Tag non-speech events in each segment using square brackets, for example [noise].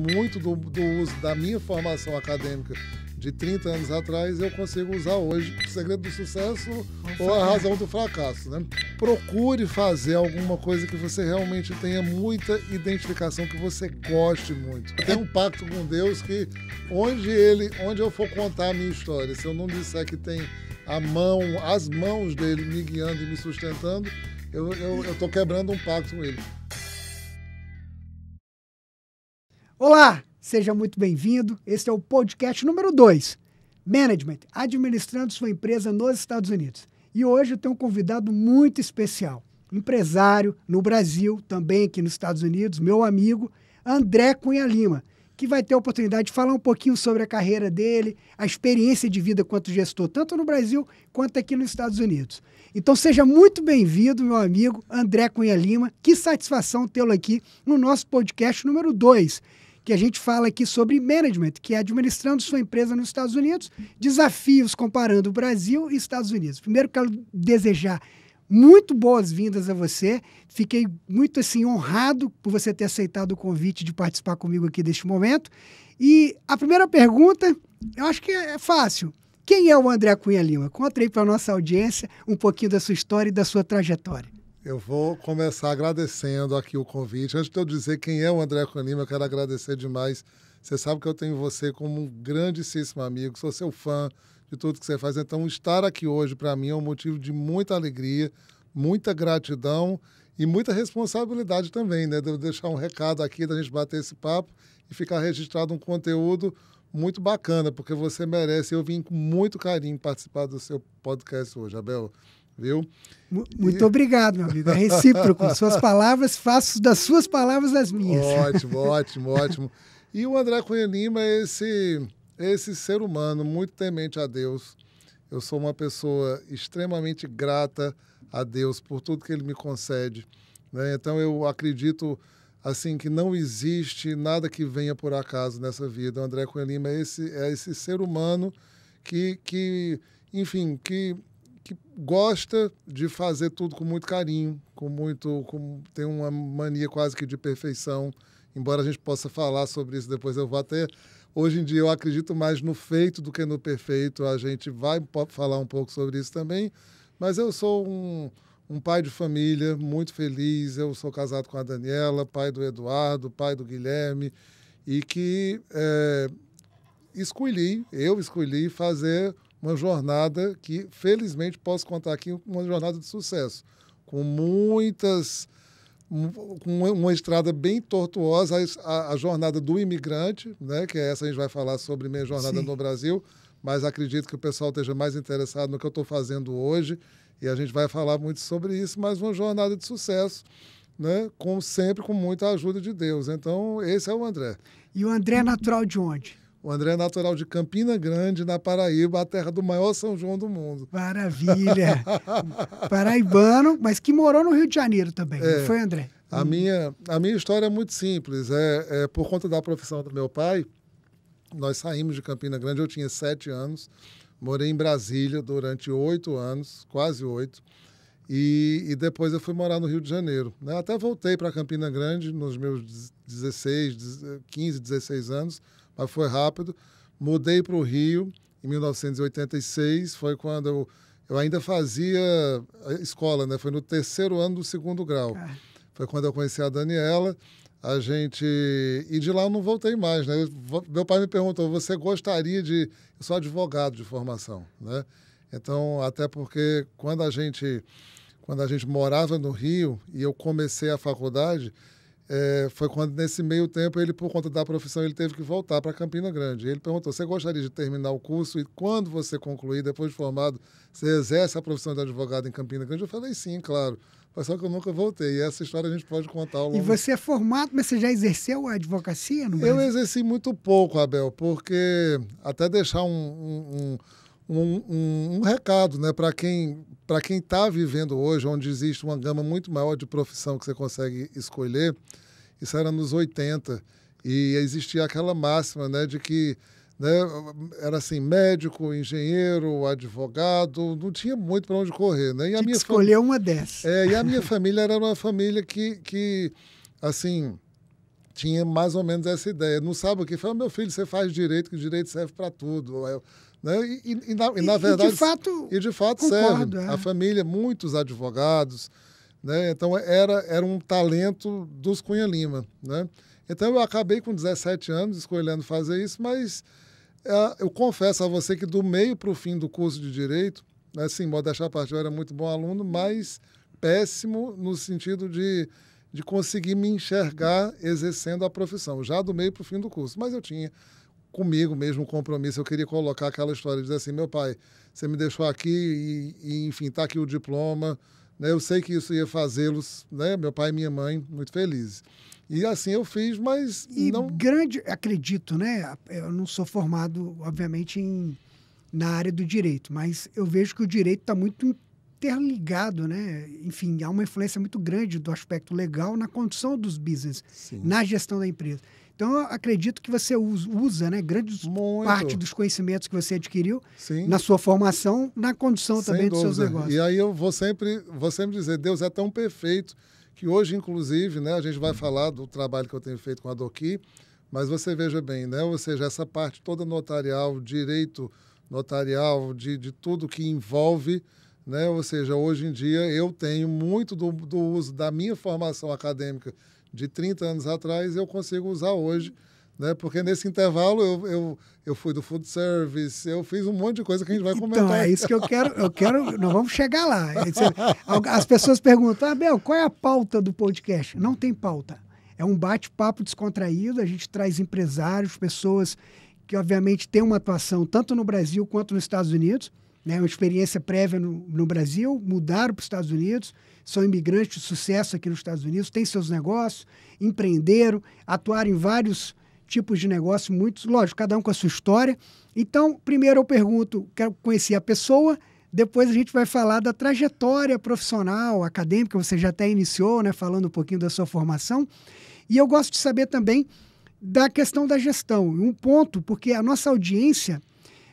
Muito do, do uso da minha formação acadêmica de 30 anos atrás eu consigo usar hoje o segredo do sucesso Nossa, ou a razão do fracasso, né? Procure fazer alguma coisa que você realmente tenha muita identificação, que você goste muito. Tem um pacto com Deus que onde ele, onde eu for contar a minha história, se eu não disser que tem a mão, as mãos dele me guiando e me sustentando, eu, eu, quebrando um pacto com ele. Olá, seja muito bem-vindo. Este é o podcast número 2, Management, administrando sua empresa nos Estados Unidos. E hoje eu tenho um convidado muito especial, empresário no Brasil, também aqui nos Estados Unidos, meu amigo André Cunha Lima, que vai ter a oportunidade de falar um pouquinho sobre a carreira dele, a experiência de vida quanto gestor, tanto no Brasil quanto aqui nos Estados Unidos. Então seja muito bem-vindo, meu amigo André Cunha Lima. Que satisfação tê-lo aqui no nosso podcast número 2 que a gente fala aqui sobre management, que é administrando sua empresa nos Estados Unidos, desafios comparando o Brasil e Estados Unidos. Primeiro, quero desejar muito boas-vindas a você. Fiquei muito assim honrado por você ter aceitado o convite de participar comigo aqui deste momento. E a primeira pergunta, eu acho que é, é fácil. Quem é o André Cunha Lima? Conta aí para a nossa audiência um pouquinho da sua história e da sua trajetória. Eu vou começar agradecendo aqui o convite. Antes de eu dizer quem é o André Conima, eu quero agradecer demais. Você sabe que eu tenho você como um grandíssimo amigo, sou seu fã de tudo que você faz. Então, estar aqui hoje, para mim, é um motivo de muita alegria, muita gratidão e muita responsabilidade também, né? Devo deixar um recado aqui da gente bater esse papo e ficar registrado um conteúdo muito bacana, porque você merece. Eu vim com muito carinho participar do seu podcast hoje, Abel viu? Muito e... obrigado, meu amigo. É recíproco. suas palavras, faço das suas palavras as minhas. Ótimo, ótimo, ótimo. E o André Cunha Lima é esse, é esse ser humano muito temente a Deus. Eu sou uma pessoa extremamente grata a Deus por tudo que Ele me concede. Né? Então eu acredito assim que não existe nada que venha por acaso nessa vida. O André Cunha Lima é esse, é esse ser humano que, que enfim, que que gosta de fazer tudo com muito carinho, com muito, com, tem uma mania quase que de perfeição. Embora a gente possa falar sobre isso depois, eu vou até Hoje em dia eu acredito mais no feito do que no perfeito. A gente vai falar um pouco sobre isso também. Mas eu sou um, um, pai de família muito feliz. Eu sou casado com a Daniela, pai do Eduardo, pai do Guilherme, e que é, escolhi, eu escolhi fazer uma jornada que, felizmente, posso contar aqui, uma jornada de sucesso, com muitas. Com uma estrada bem tortuosa, a, a, jornada do imigrante, né, que é essa a gente vai falar sobre minha jornada Sim. no Brasil, mas acredito que o pessoal esteja mais interessado no que eu estou fazendo hoje e a gente vai falar muito sobre isso, mas uma jornada de sucesso, né, com, sempre com muita ajuda de Deus. Então, esse é o André. E o André é natural de onde? O André é natural de Campina Grande, na Paraíba, a terra do maior São João do mundo. Maravilha! [laughs] Paraibano, mas que morou no Rio de Janeiro também, é, não foi, André? A, hum. minha, a minha história é muito simples. É, é, Por conta da profissão do meu pai, nós saímos de Campina Grande, eu tinha sete anos, morei em Brasília durante oito anos, quase oito, e, e depois eu fui morar no Rio de Janeiro. Né? Até voltei para Campina Grande nos meus 16, 15, 16 anos, mas foi rápido. Mudei para o Rio em 1986, foi quando eu, eu ainda fazia eh, escola, né? Foi no terceiro ano do segundo grau. Ah. Foi quando eu conheci a Daniela. A gente. E de lá eu não voltei mais, né? meu pai me perguntou: você gostaria de. Eu sou advogado de formação, né? Então, até porque quando a gente quando a gente morava no Rio e eu comecei a faculdade, é, foi quando, nesse meio tempo, ele, por conta da profissão, ele teve que voltar para Campina Grande. Ele perguntou: você gostaria de terminar o curso e quando você concluir, depois de formado, você exerce a profissão de advogado em Campina Grande? Eu falei: sim, claro. Mas só que eu nunca voltei. E essa história a gente pode contar ao longo. E você é formado, mas você já exerceu a advocacia no Brasil? É? Eu exerci muito pouco, Abel, porque até deixar um, um, um, um, um recado né, para quem para quem está vivendo hoje, onde existe uma gama muito maior de profissão que você consegue escolher, isso era nos 80 e existia aquela máxima, né, de que né, era assim, médico, engenheiro, advogado, não tinha muito para onde correr, né? E a minha escolheu fam... uma dessas. É, e a minha [laughs] família era uma família que, que assim, tinha mais ou menos essa ideia. Não sabe o que foi, meu filho, você faz direito, que direito serve para tudo. Né? E, e, e, na, e, na, verdade. E de fato, e de fato concordo, serve. É. A família, muitos advogados, né? Então era, era um talento dos Cunha Lima. Né? Então eu acabei com 17 anos escolhendo fazer isso, mas é, eu confesso a você que do meio para o fim do curso de Direito, né, sim, modéstia à parte, eu era muito bom aluno, mas péssimo no sentido de, de conseguir me enxergar exercendo a profissão, já do meio para o fim do curso. Mas eu tinha comigo mesmo um compromisso, eu queria colocar aquela história de dizer assim, meu pai, você me deixou aqui e, e enfim, está aqui o diploma, né? Eu sei que isso ia fazê-los, né? meu pai e minha mãe, muito felizes. E assim eu fiz, mas e não... grande, acredito, né? Eu não sou formado, obviamente, em, na área do direito, mas eu vejo que o direito está muito interligado, né? Enfim, há uma influência muito grande do aspecto legal na condição dos business, Sim. na gestão da empresa. Então, eu acredito que você usa né, grande Muito. parte dos conhecimentos que você adquiriu Sim. na sua formação, na condição Sem também dúvida. dos seus negócios. E aí eu vou sempre, vou sempre dizer, Deus é tão perfeito que hoje, inclusive, né, a gente vai falar do trabalho que eu tenho feito com a Doqui, mas você veja bem, né, ou seja, essa parte toda notarial, direito notarial, de, de tudo que envolve, né, ou seja, hoje em dia eu tenho muito do, do uso da minha formação acadêmica de 30 anos atrás eu consigo usar hoje, né? Porque nesse intervalo eu, eu, eu fui do food service, eu fiz um monte de coisa que a gente vai então, comentar. Então, é isso que eu quero, eu quero, nós vamos chegar lá. É, as pessoas perguntam, ah, qual é a pauta do podcast? Não tem pauta. É um bate-papo descontraído, a gente traz empresários, pessoas que obviamente têm uma atuação tanto no Brasil quanto nos Estados Unidos, né? Uma experiência prévia no, no Brasil, mudaram para os Estados Unidos, são imigrantes de sucesso aqui nos Estados Unidos, têm seus negócios, empreenderam, atuaram em vários tipos de negócio, muitos, lógico, cada um com a sua história. Então, primeiro eu pergunto, quero conhecer a pessoa, depois a gente vai falar da trajetória profissional, acadêmica, você já até iniciou, né, falando um pouquinho da sua formação. E eu gosto de saber também da questão da gestão. Um ponto, porque a nossa audiência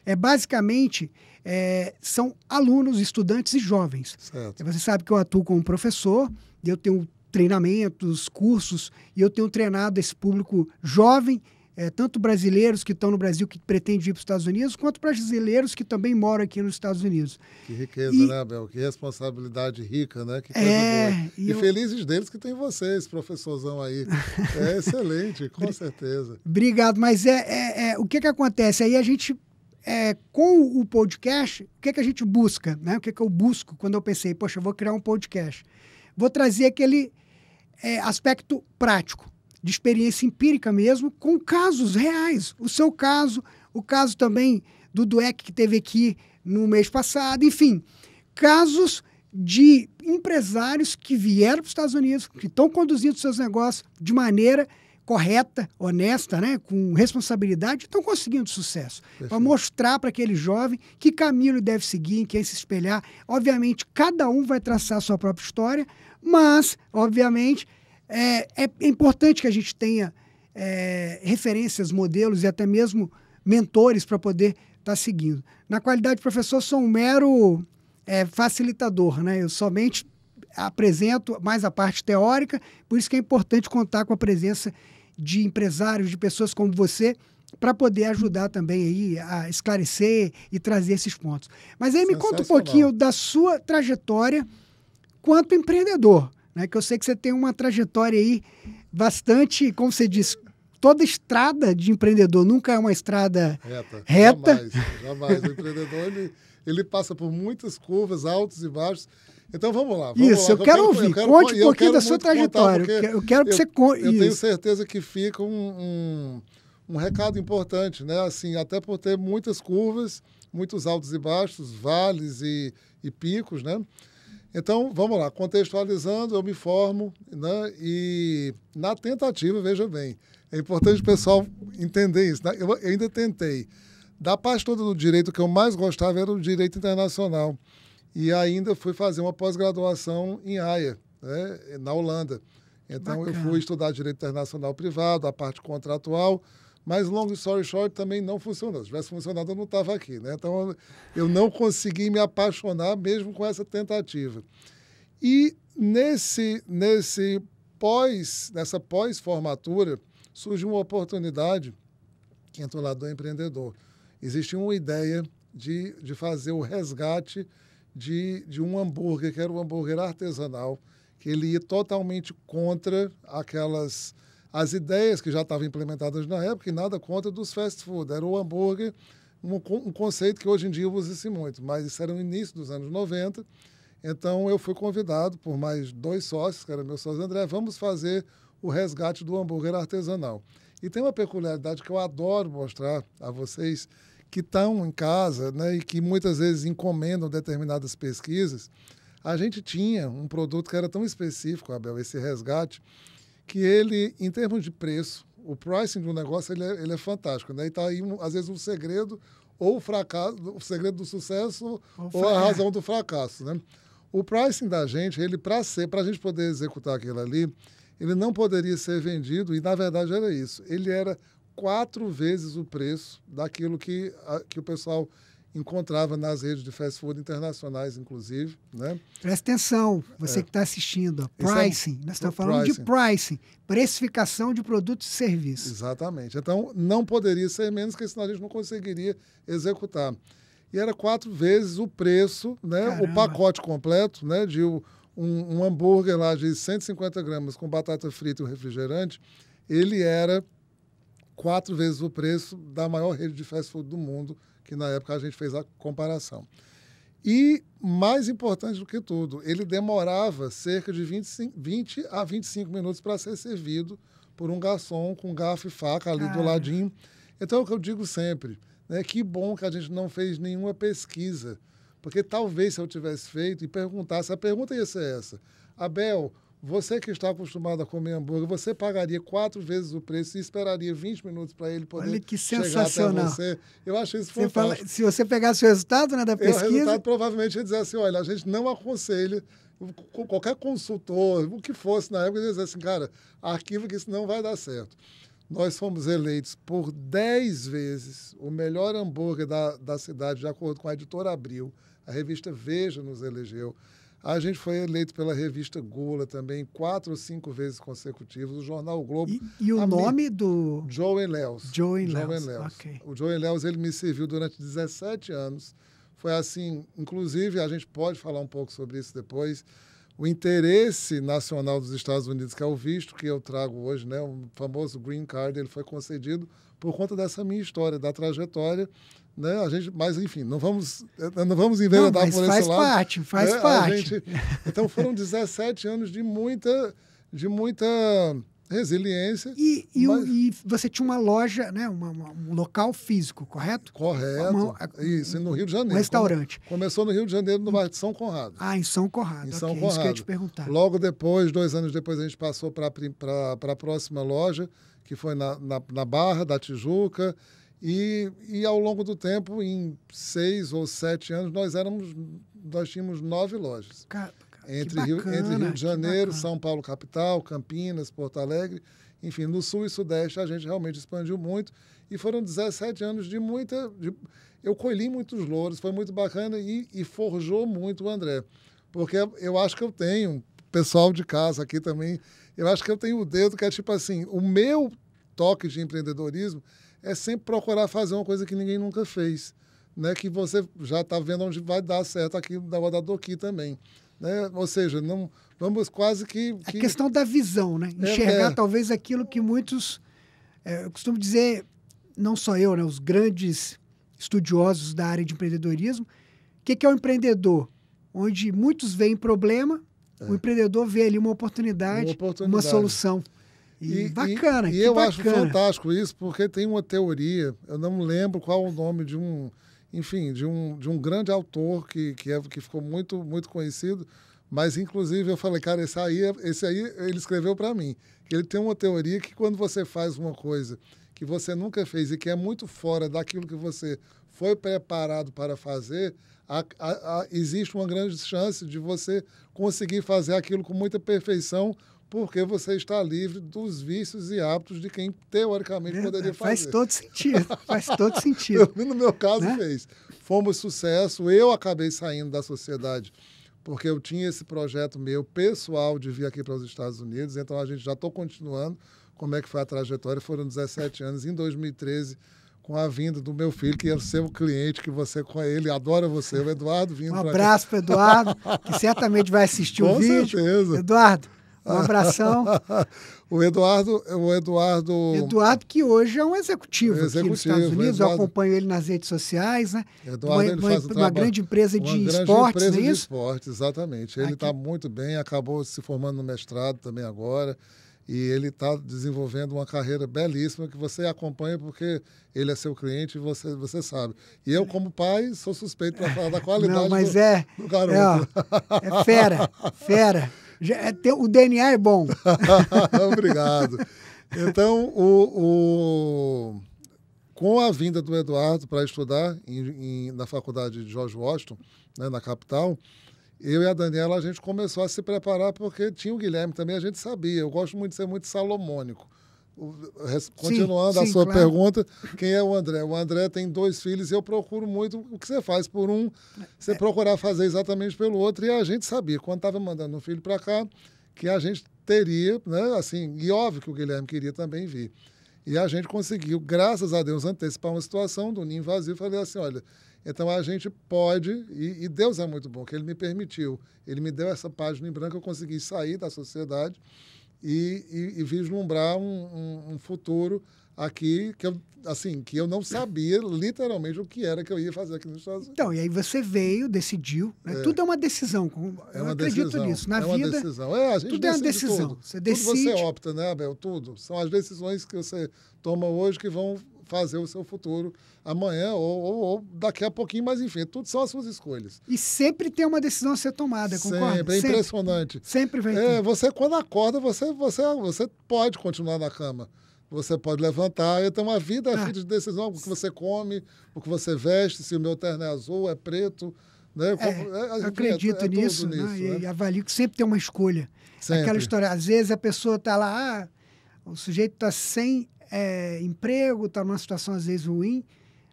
é basicamente é, são alunos, estudantes e jovens. Certo. Você sabe que eu atuo como professor, eu tenho treinamentos, cursos, e eu tenho treinado esse público jovem, é, tanto brasileiros que estão no Brasil que pretendem ir para os Estados Unidos, quanto brasileiros que também moram aqui nos Estados Unidos. Que riqueza, e, né, Abel? Que responsabilidade rica, né? Que coisa é, boa. E, e eu... felizes deles que tem vocês, professorzão aí. [laughs] É excelente, com certeza. Obrigado, mas é, é, é o que, que acontece? Aí a gente é, com o podcast, o que, é que a gente busca? Né? O que, é que eu busco quando eu pensei, poxa, eu vou criar um podcast? Vou trazer aquele é, aspecto prático, de experiência empírica mesmo, com casos reais. O seu caso, o caso também do Dueck que teve aqui no mês passado, enfim, casos de empresários que vieram para os Estados Unidos, que estão conduzindo seus negócios de maneira correta, honesta, né, com responsabilidade, estão conseguindo sucesso. Para mostrar para aquele jovem que caminho ele deve seguir, em quem se espelhar. Obviamente, cada um vai traçar a sua própria história, mas, obviamente, é, é, é importante que a gente tenha é, referências, modelos e até mesmo mentores para poder estar tá seguindo. Na qualidade de professor, sou um mero é, facilitador, né? Eu somente apresento mais a parte teórica, por isso que é importante contar com a presença de empresários, de pessoas como você, para poder ajudar também aí a esclarecer e trazer esses pontos. Mas aí me conta um pouquinho da sua trajetória quanto empreendedor, né? Que eu sei que você tem uma trajetória aí bastante, como você disse, toda estrada de empreendedor nunca é uma estrada reta. reta. Jamais, jamais. O empreendedor ele, ele passa por muitas curvas, altos e baixos então vamos lá. Vamos Isso, lá. eu quero eu ouvir. Quero, Conte um pouquinho da sua trajetória. eu quero que você conte. Eu tenho certeza que fica um, um, um, recado importante, né? Assim, até por ter muitas curvas, muitos altos e baixos, vales e, e picos, né? Então, vamos lá. Contextualizando, eu me formo, né? E na tentativa, veja bem, é importante o pessoal entender isso. Né? Eu ainda tentei. Da parte toda do direito, o que eu mais gostava era o direito internacional e ainda fui fazer uma pós-graduação em Haia, né, na Holanda. Então Bacana. eu fui estudar direito internacional privado, a parte contratual, mas long story short também não funcionou. Se tivesse funcionado eu não estava aqui, né? Então eu não consegui me apaixonar mesmo com essa tentativa. E nesse nesse pós nessa pós formatura surge uma oportunidade que entrou lá do empreendedor. Existia uma ideia de, de fazer o resgate de, de um hambúrguer, que era um hambúrguer artesanal, que ele ia totalmente contra aquelas as ideias que já estavam implementadas na época e nada contra dos fast food. Era o hambúrguer, um, um conceito que hoje em dia usa-se muito, mas isso era no início dos anos 90. Então eu fui convidado por mais dois sócios, que eram meus sócios, André, vamos fazer o resgate do hambúrguer artesanal. E tem uma peculiaridade que eu adoro mostrar a vocês, que estão em casa né, e que muitas vezes encomendam determinadas pesquisas, a gente tinha um produto que era tão específico, Abel, esse resgate, que ele, em termos de preço, o pricing do negócio ele é, ele é fantástico. Né? E está aí, às vezes, o um segredo ou o fracasso, o segredo do sucesso ou, ou a razão do fracasso. Né? O pricing da gente, ele para ser, para a gente poder executar aquilo ali, ele não poderia ser vendido, e na verdade era isso. Ele era quatro vezes o preço daquilo que, a, que o pessoal encontrava nas redes de fast food internacionais, inclusive. Né? Presta atenção, você é. que está assistindo. É pricing. É, nós estamos falando pricing. de pricing, precificação de produtos e serviços. Exatamente. Então, não poderia ser menos, que senão a gente não conseguiria executar. E era quatro vezes o preço, né? o pacote completo, né? de um, um hambúrguer lá de 150 gramas com batata frita e um refrigerante, ele era quatro vezes o preço da maior rede de fast food do mundo, que na época a gente fez a comparação. E, mais importante do que tudo, ele demorava cerca de 25, 20 a 25 minutos para ser servido por um garçom com garfo e faca ali ah. do ladinho. Então, é o que eu digo sempre, né? que bom que a gente não fez nenhuma pesquisa, porque talvez se eu tivesse feito e perguntasse, a pergunta ia ser essa, Abel, você que está acostumado a comer hambúrguer, você pagaria quatro vezes o preço e esperaria 20 minutos para ele poder Olha que sensacional. você. Eu achei isso fantástico. Você fala, se você pegasse o resultado né, da pesquisa... O resultado provavelmente ia dizer assim, olha, a gente não aconselha qualquer consultor, o que fosse na época, ia dizer assim, cara, arquivo que isso não vai dar certo. Nós fomos eleitos por 10 vezes o melhor hambúrguer da, da cidade, de acordo com a editora Abril. A revista Veja nos elegeu. A gente foi eleito pela revista Gula também quatro ou cinco vezes consecutivos o jornal o Globo. E, e o nome mim, do Joe Lels. Joe Lels. Okay. O Joe Lels ele me serviu durante 17 anos. Foi assim, inclusive a gente pode falar um pouco sobre isso depois. O interesse nacional dos Estados Unidos, que é o visto que eu trago hoje, né, o famoso green card, ele foi concedido por conta dessa minha história, da trajetória. Né? A gente, mas, enfim, não vamos, eh, não vamos enveredar não, por esse faz lado. Faz parte, faz né? parte. Gente, então foram 17 anos de muita, de muita resiliência. E, e, mas... e você tinha uma loja, né? Uma, uma, um local físico, correto? Correto. Uma, isso, no Rio de Janeiro. Um restaurante. Come, começou no Rio de Janeiro, no bairro de São Conrado. Ah, em São Conrado. Em São okay, Conrado. Isso que eu ia te perguntar. Logo depois, dois anos depois, a gente passou para a próxima loja, que foi na, na, na Barra da Tijuca. E, e ao longo do tempo, em seis ou sete anos, nós éramos nós tínhamos nove lojas. Cara, entre, bacana, Rio, entre Rio de Janeiro, São Paulo capital, Campinas, Porto Alegre, enfim, no Sul e Sudeste a gente realmente expandiu muito e foram 17 anos de muita... De, eu colhi muitos louros, foi muito bacana e, e forjou muito o André, porque eu acho que eu tenho pessoal de casa aqui também eu acho que eu tenho o dedo que é tipo assim, o meu toque de empreendedorismo é sempre procurar fazer uma coisa que ninguém nunca fez, né? Que você já está vendo onde vai dar certo aqui da Wadado aqui também, né? Ou seja, não vamos quase que, que... a questão da visão, né? É, Enxergar é, é. talvez aquilo que muitos é, eu costumo dizer, não só eu, né? Os grandes estudiosos da área de empreendedorismo, o que, que é o empreendedor? Onde muitos veem problema é. O empreendedor vê ali uma oportunidade, uma, oportunidade. uma solução. E, e bacana. E, e eu bacana. acho fantástico isso, porque tem uma teoria, eu não lembro qual o nome de um, enfim, de um, de um grande autor que, que, é, que ficou muito, muito conhecido, mas inclusive eu falei, cara, esse aí, é, esse aí ele escreveu para mim. Ele tem uma teoria que quando você faz uma coisa que você nunca fez e que é muito fora daquilo que você foi preparado para fazer, a, a, a, existe uma grande chance de você conseguir fazer aquilo com muita perfeição, porque você está livre dos vícios e hábitos de quem teoricamente é, poderia fazer. Faz todo sentido, faz todo [laughs] sentido. no meu caso né? fez. Fomos sucesso, eu acabei saindo da sociedade porque eu tinha esse projeto meu pessoal de vir aqui para os Estados Unidos, então a gente já estou continuando como é que foi a trajetória, foram 17 anos, em 2013 com a vinda do meu filho, que é o seu cliente, que você com ele adora você, o Eduardo vindo. Um abraço para Eduardo, que certamente vai assistir [laughs] com o vídeo. com Certeza. Eduardo, um abração. [laughs] o Eduardo, o Eduardo. Eduardo, que hoje é um executivo, executivo aqui nos Estados Unidos, Eduardo... eu acompanho ele nas redes sociais, né? Eduardo, uma, uma, faz um uma trabalho, grande empresa de grande esportes, é empresa é isso? De esportes, exatamente. Ele está muito bem, acabou se formando no mestrado também agora e ele está desenvolvendo uma carreira belíssima que você acompanha porque ele é seu cliente e você, você sabe. E eu, como pai, sou suspeito para falar da [laughs] qualidade Não, mas do, é, do garoto. É, ó, é fera, [laughs] fera. Já, é, tem, o DNA é bom. [laughs] Obrigado. Então, o, o, com a vinda do Eduardo para estudar em, em, na faculdade de George Washington, né, na capital, eu e a Daniela, a gente começou a se preparar porque tinha o Guilherme também, a gente sabia. Eu gosto muito de ser muito salomônico. Continuando sim, sim, a sua claro. pergunta, quem é o André? O André tem dois filhos e eu procuro muito o que você faz por um, você é. procurar fazer exatamente pelo outro. E a gente sabia, quando estava mandando um filho para cá, que a gente teria, né, assim, e óbvio que o Guilherme queria também vir. E a gente conseguiu, graças a Deus, antecipar uma situação do ninho vazio. Falei assim: olha, então a gente pode, e, e Deus é muito bom, que Ele me permitiu, Ele me deu essa página em branco, eu consegui sair da sociedade e, e, e vislumbrar um, um, um, futuro aqui que eu, assim, que eu não sabia literalmente o que era que eu ia fazer aqui nos Estados Unidos. Então, e aí você veio, decidiu, né? é. tudo é uma decisão, eu é uma acredito decisão, nisso, na é vida, decisão. É, a gente tudo é uma decisão, tudo. você decide. Tudo você opta, né, Abel, tudo. São as decisões que você toma hoje que vão fazer o seu futuro amanhã ou, ou, ou, daqui a pouquinho, mas enfim, é tudo são as suas escolhas. E sempre tem uma decisão a ser tomada, concorda? Sempre, é impressionante. Sempre, vem. É, você, quando acorda, você, você, você pode continuar na cama. Você pode levantar e ter uma vida ah. de decisão, o que você come, o que você veste, se o meu terno é azul, é preto. Né? É, é, é acredito é, nisso, nisso né? E, né? avalio que sempre tem uma escolha. Sempre. Aquela história, às vezes a pessoa está lá, ah, o sujeito está sem é, emprego, está numa situação às vezes ruim,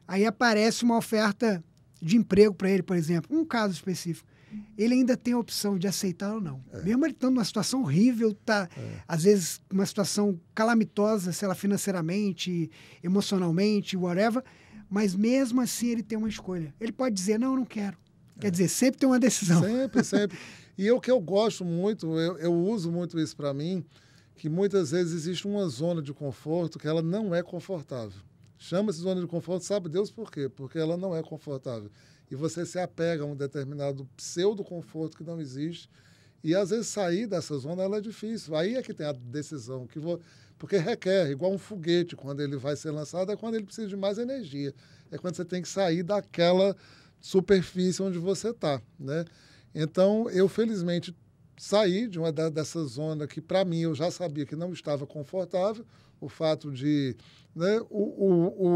aí aparece uma oferta de emprego para ele, por exemplo, um caso específico. Ele ainda tem a opção de aceitar ou não. É. Mesmo ele estando numa situação horrível, tá, é. às vezes uma situação calamitosa, sei lá, financeiramente, emocionalmente, whatever, mas mesmo assim ele tem uma escolha. Ele pode dizer, não, não quero. Quer é. dizer, sempre tem uma decisão. Sempre, sempre. E o que eu gosto muito, eu, eu uso muito isso para mim, que muitas vezes existe uma zona de conforto que ela não é confortável. Chama-se zona de conforto, sabe Deus por quê? Porque ela não é confortável. E você se apega a um determinado pseudo-conforto que não existe. E às vezes sair dessa zona ela é difícil. Aí é que tem a decisão. que vou... Porque requer, igual um foguete, quando ele vai ser lançado, é quando ele precisa de mais energia. É quando você tem que sair daquela superfície onde você está. Né? Então, eu felizmente sair de uma dessa zona que, para mim, eu já sabia que não estava confortável. O fato de. Né, o, o,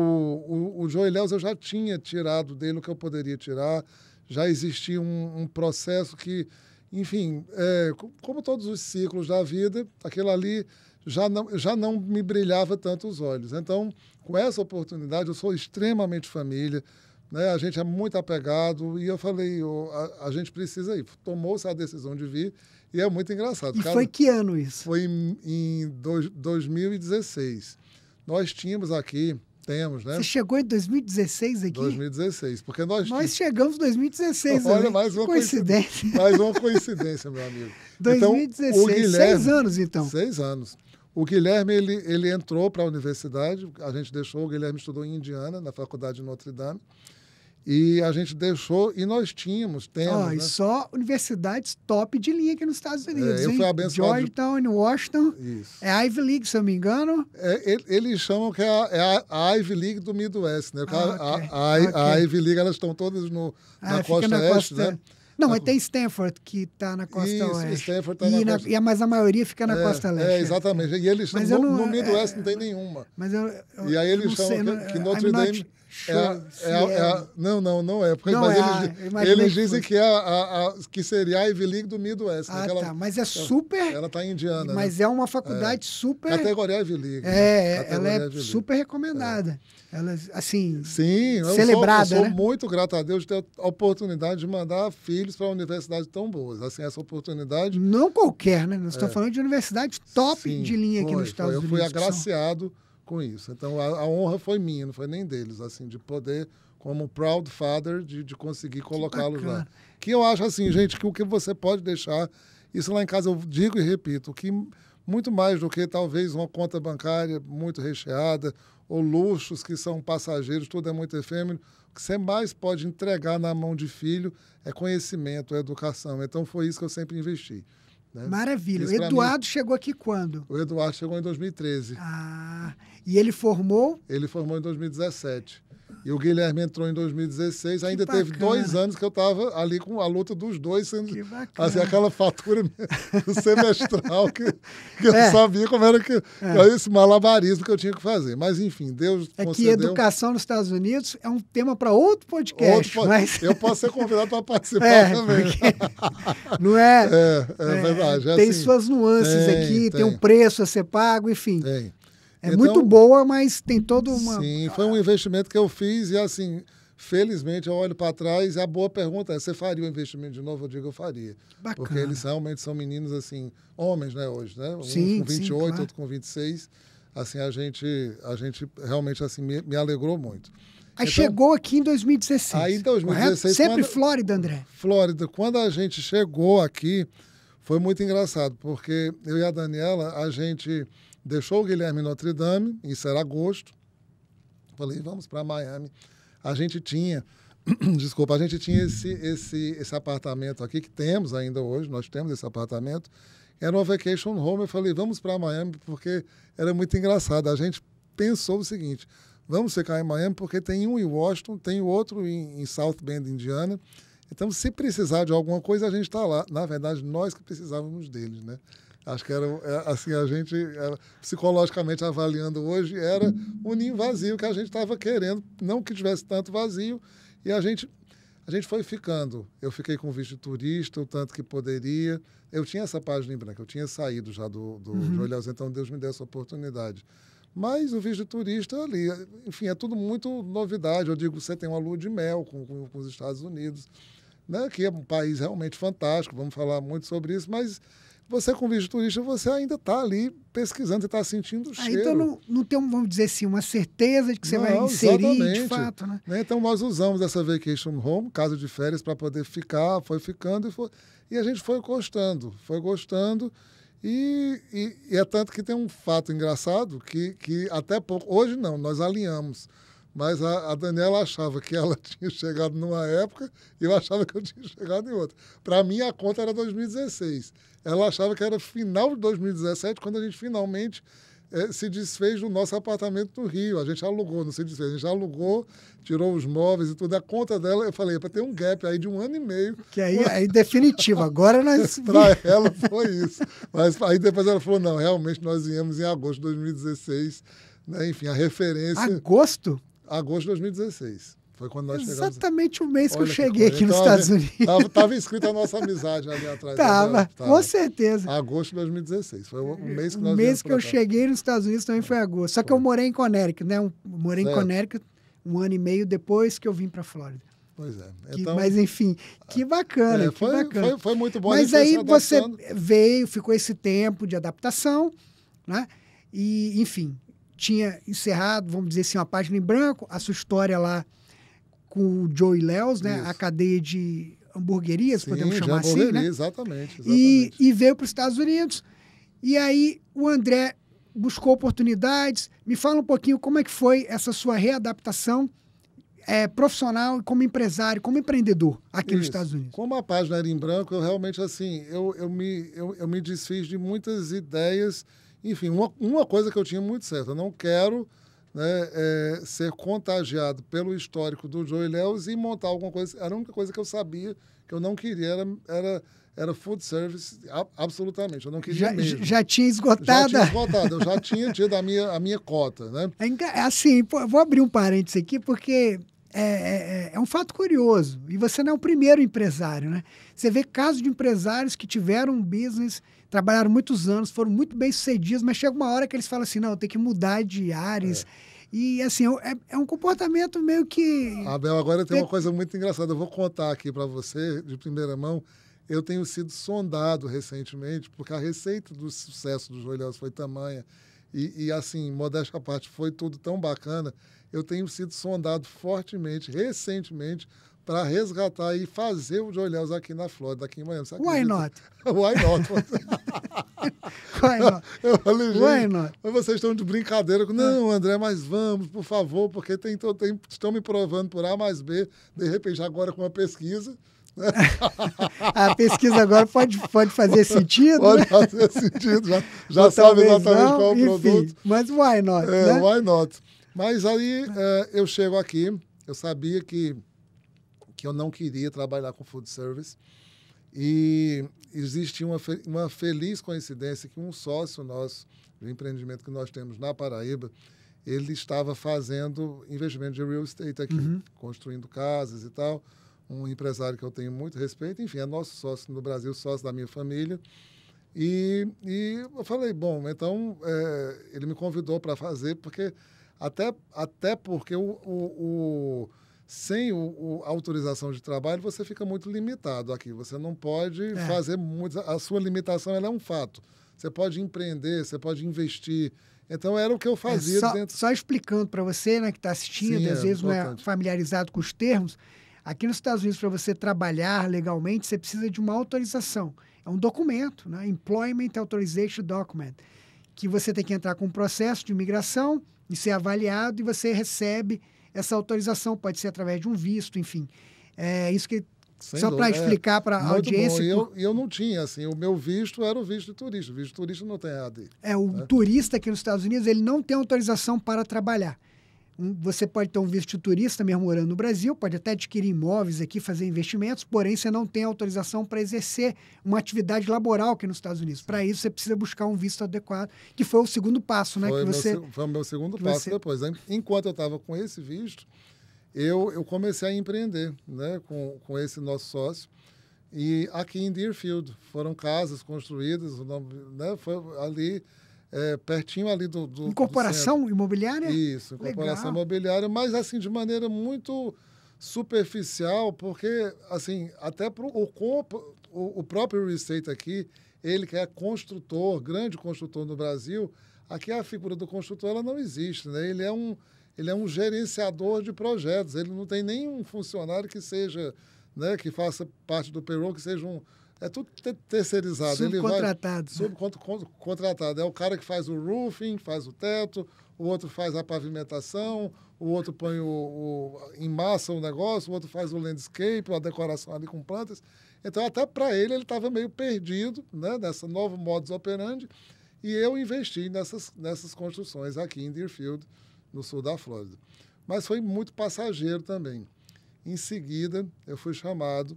o, o Joe eu já tinha tirado dele o que eu poderia tirar, já existia um, um processo que, enfim, é, como todos os ciclos da vida, aquilo ali já não, já não me brilhava tanto os olhos. Então, com essa oportunidade, eu sou extremamente família. Né? A gente é muito apegado. E eu falei, oh, a, a, gente precisa ir. Tomou-se a decisão de vir e é muito engraçado. E cara, foi que ano isso? Foi em, em dois, 2016. Nós tínhamos aqui, temos, né? Você chegou em 2016 aqui? 2016, porque nós... Nós chegamos em 2016. Olha, mais uma coincidência. coincidência. mais uma coincidência, meu amigo. 2016, [laughs] então, o Guilherme, seis anos então. Seis anos. O Guilherme, ele, ele entrou para a universidade, a gente deixou, o Guilherme estudou em Indiana, na faculdade de Notre Dame, e a gente deixou, e nós tínhamos, temos. né? só universidades top de linha aqui nos Estados Unidos. É, eu hein? fui abençoado. Georgetown, de... Washington. Isso. É a Ivy League, se eu me engano. É, eles chamam que é a, é a Ivy League do Midwest, né? Ah, okay. a, a, okay. a, Ivy League, elas estão todas no, ah, na, costa na oeste, costa... né? Não, ah, mas tem Stanford que está na costa Isso, oeste. Stanford tá na, costa... E a, mas a maioria fica na é, costa leste. É, é. exatamente. E eles não, no é, Midwest é, não tem nenhuma. Mas eu, eu, e aí eles chamam que, que, é, Notre I'm Dame... Not, é é, é, é, é, não, não, não é. Porque, não mas é, eles, ah, eles dizem que, que, é a, a, que seria a Ivy League do Midwest. Ah, né, tá. Mas é tá, super. Ela está indiana. Mas né? é uma faculdade super. Categoria Ivy League. É, né? ela é super recomendada. Ela, assim, Sim, celebrada. Eu sou, eu sou né? muito grato a Deus de ter a oportunidade de mandar filhos para universidades tão boas. Assim, essa oportunidade. Não qualquer, né? Nós estamos falando de universidade top Sim, de linha foi, aqui nos Estados foi. Unidos. Eu fui agraciado. São com isso. Então a, a, honra foi minha, não foi nem deles, assim, de poder, como proud father, de, de conseguir colocá-los lá. Que eu acho assim, gente, que o que você pode deixar, isso lá em casa eu digo e repito, que muito mais do que talvez uma conta bancária muito recheada ou luxos que são passageiros, tudo é muito efêmero. O que você mais pode entregar na mão de filho é conhecimento, é educação. Então foi isso que eu sempre investi. Né? Maravilha. o Eduardo mim, chegou aqui quando? O Eduardo chegou em 2013. Ah, e ele formou? Ele formou em 2017. E o Guilherme entrou em 2016, ainda teve dois anos que eu estava ali com a luta dos dois, sendo que assim, aquela fatura semestral que, que é. eu sabia como era que é. esse malabarismo que eu tinha que fazer. Mas enfim, Deus é concedeu... que educação nos Estados Unidos é um tema para outro podcast. Outro pod... mas... Eu posso ser convidado para participar [laughs] é, também. Porque... [laughs] Não é? É, é verdade. É tem assim, suas nuances tem, aqui, tem. tem um preço a ser pago, enfim. Tem. É então, muito boa, mas tem todo uma. Sim, foi um investimento que eu fiz e assim, felizmente eu olho para trás e a boa pergunta é: você faria o investimento de novo? Eu digo, eu faria. Bacana. Porque eles realmente são meninos assim, homens, né, hoje, né? Um sim, com 28, sim, claro. outro com 26. Assim, a gente, a gente realmente assim me, me alegrou muito. Aí então, chegou aqui em 2016. Aí em 2016. Correto? Sempre quando, Flórida, André. Flórida. Quando a gente chegou aqui, foi muito engraçado, porque eu e a Daniela, a gente deixou o Guilherme em Notre Dame, isso era agosto. Falei, vamos para Miami. A gente tinha, [clears throat] desculpa, a gente tinha esse, esse, esse apartamento aqui, que temos ainda hoje, nós temos esse apartamento. Era uma vacation home. Eu falei, vamos para Miami, porque era muito engraçado. A gente pensou o seguinte: vamos ficar em Miami, porque tem um em Washington, tem outro em, em South Bend, Indiana. Então, se precisar de alguma coisa, a gente está lá. Na verdade, nós que precisávamos deles, né? Acho que era é, assim, a gente, era, é, psicologicamente avaliando hoje, era um ninho vazio que a gente estava querendo, não que tivesse tanto vazio, e a gente, a gente foi ficando. Eu fiquei com visto de turista, o tanto que poderia. Eu tinha essa página em branco, eu tinha saído já do, do uhum. então Deus me deu essa oportunidade. Mas o visto de turista é ali, enfim, é tudo muito novidade. Eu digo, você tem uma lua de mel com, com, com os Estados Unidos, né? que é um país realmente fantástico, vamos falar muito sobre isso, mas você com como turista você ainda está ali pesquisando, você está sentindo o ah, então cheiro. então não, não tem, vamos dizer assim, uma certeza de que você não, vai inserir exatamente. de fato, né? né? Então nós usamos essa vacation home, casa de férias, para poder ficar, foi ficando e, foi, e a gente foi gostando, foi gostando. E, e, e, é tanto que tem um fato engraçado que, que até pouco, hoje não, nós alinhamos. Mas a, a, Daniela achava que ela [laughs] tinha chegado numa época e eu achava que eu tinha chegado em outra. Para mim, a conta era 2016. Ela achava que era final de 2017, quando a gente finalmente é, se desfez do nosso apartamento no Rio. A gente alugou, não se desfez, a gente alugou, tirou os móveis e tudo. A conta dela, eu falei, é para ter um gap aí de um ano e meio. Que aí é definitivo, agora nós. [laughs] para ela foi isso. Mas aí depois ela falou: não, realmente nós viemos em agosto de 2016. Né? Enfim, a referência. Agosto? Agosto de 2016. Foi quando nós chegamos. Exatamente o mês que eu cheguei aqui nos então, Estados Unidos. Tava, tava escrita a nossa amizade ali atrás. Tava, tava, com certeza. Agosto de 2016. Foi o é, mês que nós O mês que eu cheguei nos Estados Unidos também foi agosto. Só que foi. eu morei em Connecticut, né? Um, morei certo. em Connecticut um ano e meio depois que eu vim para Flórida. Pois é. Então, que, mas enfim, que bacana, é, foi, que bacana. Foi, foi, muito bom. Mas aí você veio, ficou esse tempo de adaptação, né? E enfim, tinha encerrado, vamos dizer assim, uma página em branco, a sua história lá com o Joey Leos, né? Isso. A cadeia de hamburguerias, Sim, podemos chamar assim, né? Exatamente, exatamente. E, e veio para os Estados Unidos. E aí o André buscou oportunidades. Me fala um pouquinho como é que foi essa sua readaptação é, profissional como empresário, como empreendedor aqui Isso. nos Estados Unidos. Como a página era em branco, eu realmente assim, eu, eu, me, eu, eu me desfiz de muitas ideias. Enfim, uma, uma coisa que eu tinha muito certa, eu não quero né, é, ser contagiado pelo histórico do Joey Léus e montar alguma coisa. Era a única coisa que eu sabia que eu não queria, era, era, era food service, a, absolutamente. Eu não queria já, mesmo. Já tinha esgotada? Já tinha esgotado, eu já [laughs] tinha tido a minha, a minha cota. Né? É, é assim, vou abrir um parênteses aqui, porque é, é, é, é, um fato curioso. E você não é o primeiro empresário, né? Você vê casos de empresários que tiveram um business, trabalharam muitos anos, foram muito bem sucedidos, mas chega uma hora que eles falam assim: não, eu tenho que mudar de áreas, é. E assim, é, é um comportamento meio que. Abel, agora tem uma coisa muito engraçada. Eu vou contar aqui para você, de primeira mão. Eu tenho sido sondado recentemente, porque a receita do sucesso dos joelhos foi tamanha. E, e assim, modéstia à parte, foi tudo tão bacana. Eu tenho sido sondado fortemente, recentemente, para resgatar e fazer o Joelhãos aqui na Flórida, aqui em Miami. Você Why acredita? not? [laughs] Why not? [laughs] Why not? [laughs] Eu falei, Why not? Mas vocês estão de brincadeira. com Não, André, mas vamos, por favor, porque tem, tem, estão me provando por A mais B, de repente agora com uma pesquisa. a pesquisa agora pode, pode fazer sentido. Pode fazer né? sentido, já, já sabe exatamente não, qual é o produto. Enfim, mas why not? É, né? why not? Mas aí é, eu chego aqui, eu sabia que que eu não queria trabalhar com food service. E existe uma, fe uma feliz coincidência que um sócio nosso, de empreendimento que nós temos na Paraíba, ele estava fazendo investimento de real estate aqui, uhum. construindo casas e tal. Um empresário que eu tenho muito respeito, enfim, é nosso sócio no Brasil, sócio da minha família. E, e eu falei, bom, então é, ele me convidou para fazer, porque até, até porque o, o, o sem o, o, autorização de trabalho, você fica muito limitado aqui. Você não pode é. fazer muito. A sua limitação é um fato. Você pode empreender, você pode investir. Então era o que eu é, fazia. É, só, dentro... só explicando para você, né, que está assistindo, Sim, às é, vezes não é familiarizado com os termos. Aqui nos Estados Unidos, para você trabalhar legalmente, você precisa de uma autorização. É um documento, né? Employment Authorization Document, que você tem que entrar com um processo de imigração e ser avaliado e você recebe essa autorização pode ser através de um visto, enfim. É isso que sem Só para é. explicar é, para a audiência. E eu, eu não tinha, assim, o meu visto era o visto de turista. O visto de turista não tem AD. É, o né? turista aqui nos Estados Unidos, ele não tem autorização para trabalhar. Um, você pode ter um turista mesmo morando no Brasil, pode até adquirir imóveis aqui, fazer investimentos, porém você não tem autorização para exercer uma atividade laboral aqui nos Estados Unidos. Para isso, você precisa buscar um visto adequado, que foi o segundo passo, né? Foi, que você, meu, foi o meu segundo passo você... depois. Né? Enquanto eu estava com esse visto, eu, eu comecei a empreender né, com, com esse nosso sócio. E aqui em Deerfield foram casas construídas, né, foi ali é, pertinho ali do. do incorporação do imobiliária? Isso, incorporação Legal. imobiliária, mas assim, de maneira muito superficial, porque assim, até pro, o, o, o próprio receita aqui, ele que é construtor, grande construtor no Brasil, aqui a figura do construtor ela não existe, né? Ele é um ele é um gerenciador de projetos, ele não tem nenhum funcionário que seja, né, que faça parte do payroll, que seja um, é tudo terceirizado. Subcontratado. Ele vai, subcontratado. É o cara que faz o roofing, faz o teto, o outro faz a pavimentação, o outro põe o, o em massa o negócio, o outro faz o landscape, a decoração ali com plantas. Então, até para ele, ele estava meio perdido né, nessa nova modus operandi. E eu investi nessas, nessas construções aqui em Deerfield, no sul da Flórida. Mas foi muito passageiro também. Em seguida, eu fui chamado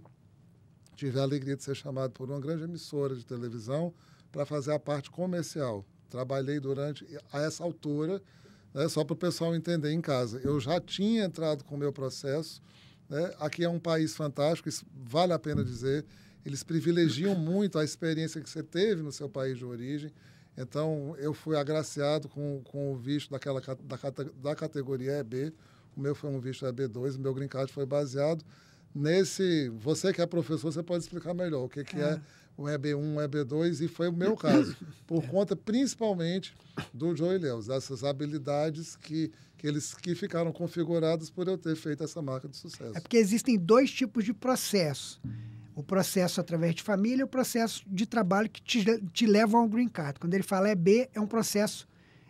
tive a alegria de ser chamado por uma grande emissora de televisão para fazer a parte comercial. Trabalhei durante, a essa altura, né, só para o pessoal entender em casa, eu já tinha entrado com o meu processo. Né, aqui é um país fantástico, isso vale a pena dizer. Eles privilegiam muito a experiência que você teve no seu país de origem. Então, eu fui agraciado com, com o visto daquela, da, da categoria EB. O meu foi um visto EB2, o meu green card foi baseado nesse. Você que é professor, você pode explicar melhor o que, que é. é o EB1, o EB2, e foi o meu caso, por [laughs] é. conta principalmente do Joe Leos, essas habilidades que, que eles que ficaram configuradas por eu ter feito essa marca de sucesso. É porque existem dois tipos de processo. O processo através de família e o processo de trabalho que te, te leva ao green card. Quando ele fala EB, é um processo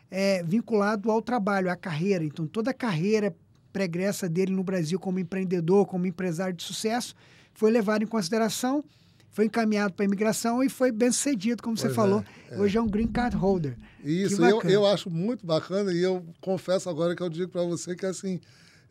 é, vinculado ao trabalho, à carreira. Então, toda a carreira pregressa dele no Brasil como empreendedor, como empresário de sucesso, foi levado em consideração, foi encaminhado para a imigração e foi bem sucedido, como pois você é, falou. É. Hoje é um green card holder. Isso, eu, eu acho muito bacana e eu confesso agora que eu digo para você que assim,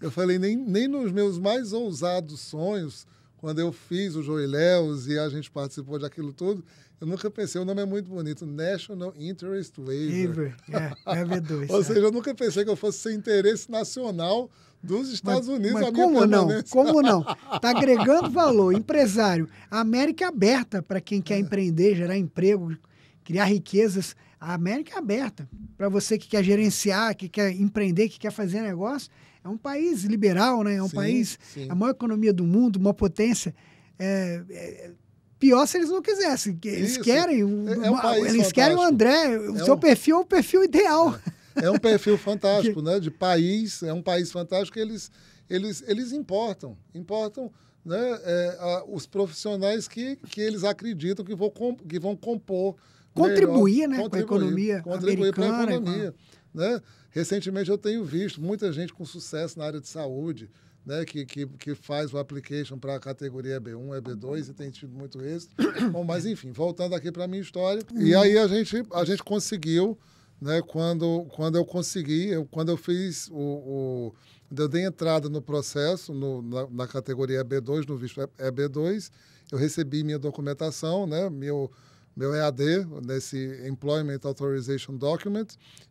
eu falei, nem, nem nos meus mais ousados sonhos, quando eu fiz o Joelhéus e a gente participou daquilo tudo, eu nunca pensei, o nome é muito bonito, National Interest Waiver. é, é 2 [laughs] Ou é. seja, eu nunca pensei que eu fosse ser interesse nacional dos Estados mas, Unidos. Mas como não? Como não? Está [laughs] agregando valor. Empresário, a América é aberta para quem quer empreender, gerar emprego, criar riquezas. A América é aberta para você que quer gerenciar, que quer empreender, que quer fazer negócio. É um país liberal, né? É um sim, país, sim. a maior economia do mundo, uma potência. É, é, pior se eles não quisessem. Eles Isso. querem. É, é, um eles fantástico. querem o André. O é seu um... perfil é o perfil ideal. É. É um perfil [laughs] fantástico, né? De país, é um país fantástico. Eles, eles, eles importam, importam né, é, a, os profissionais que, que eles acreditam que vão, comp, que vão compor. Contribuir, melhor, né? Contribuir, com a economia. Contribuir para a economia. Com... Né? Recentemente eu tenho visto muita gente com sucesso na área de saúde, né? que, que, que faz o application para a categoria EB1, EB2 é e tem tido muito êxito. Bom, mas enfim, voltando aqui para a minha história. E uhum. aí a gente, a gente conseguiu né, quando, quando eu consegui, eu, quando eu fiz o, o eu dei entrada no processo no, na, na, categoria B2, no visto EB2, eu recebi minha documentação, né, meu meu EAD nesse Employment Authorization Document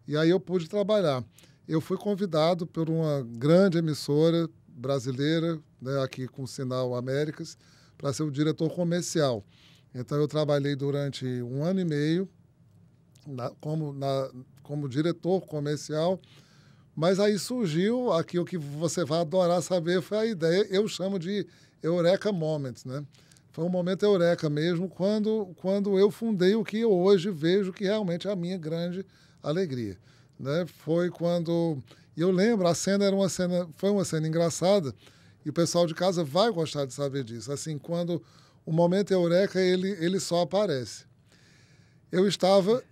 e aí eu pude trabalhar. Eu fui convidado por uma grande emissora brasileira, né, aqui com o sinal Américas, para ser o diretor comercial. Então eu trabalhei durante um ano e meio na, como, na, como diretor comercial. Mas aí surgiu aqui o que você vai adorar saber foi a ideia, eu chamo de Eureka Moment, né? Foi um momento eureka mesmo quando quando eu fundei o que hoje vejo que realmente é a minha grande alegria, né? Foi quando eu lembro, a cena era uma cena, foi uma cena engraçada e o pessoal de casa vai gostar de saber disso. Assim, quando o momento eureka ele ele só aparece. Eu estava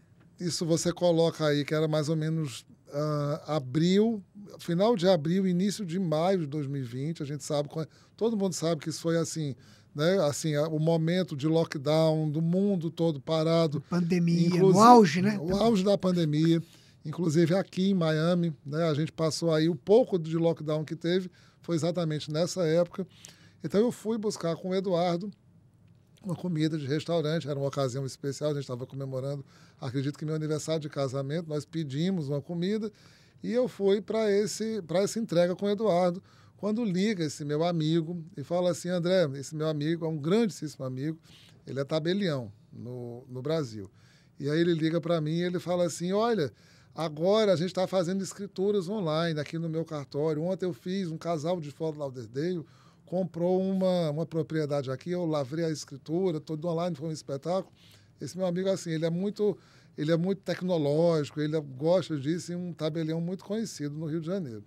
isso você coloca aí, que era mais ou menos uh, abril, final de abril, início de maio de 2020. A gente sabe, todo mundo sabe que isso foi assim, né? Assim, ah, o momento de lockdown do mundo todo parado. Pandemia, o auge, né? O auge da pandemia. Inclusive aqui em Miami, né? A gente passou aí o pouco de lockdown que teve, foi exatamente nessa época. Então eu fui buscar com o Eduardo uma comida de restaurante, era uma ocasião especial, a gente estava comemorando, acredito que meu aniversário de casamento, nós pedimos uma comida e eu fui para esse para essa entrega com o Eduardo, quando liga esse meu amigo e fala assim, André, esse meu amigo é um grandíssimo amigo, ele é tabelião no, no Brasil. E aí ele liga para mim e ele fala assim, olha, agora a gente está fazendo escrituras online aqui no meu cartório, ontem eu fiz um casal de foto Lauderdale, comprou uma, uma propriedade aqui, eu lavrei a escritura, todo online, foi um espetáculo. Esse meu amigo, assim, ele é muito, ele é muito tecnológico, ele gosta disso e um tabelião muito conhecido no Rio de Janeiro.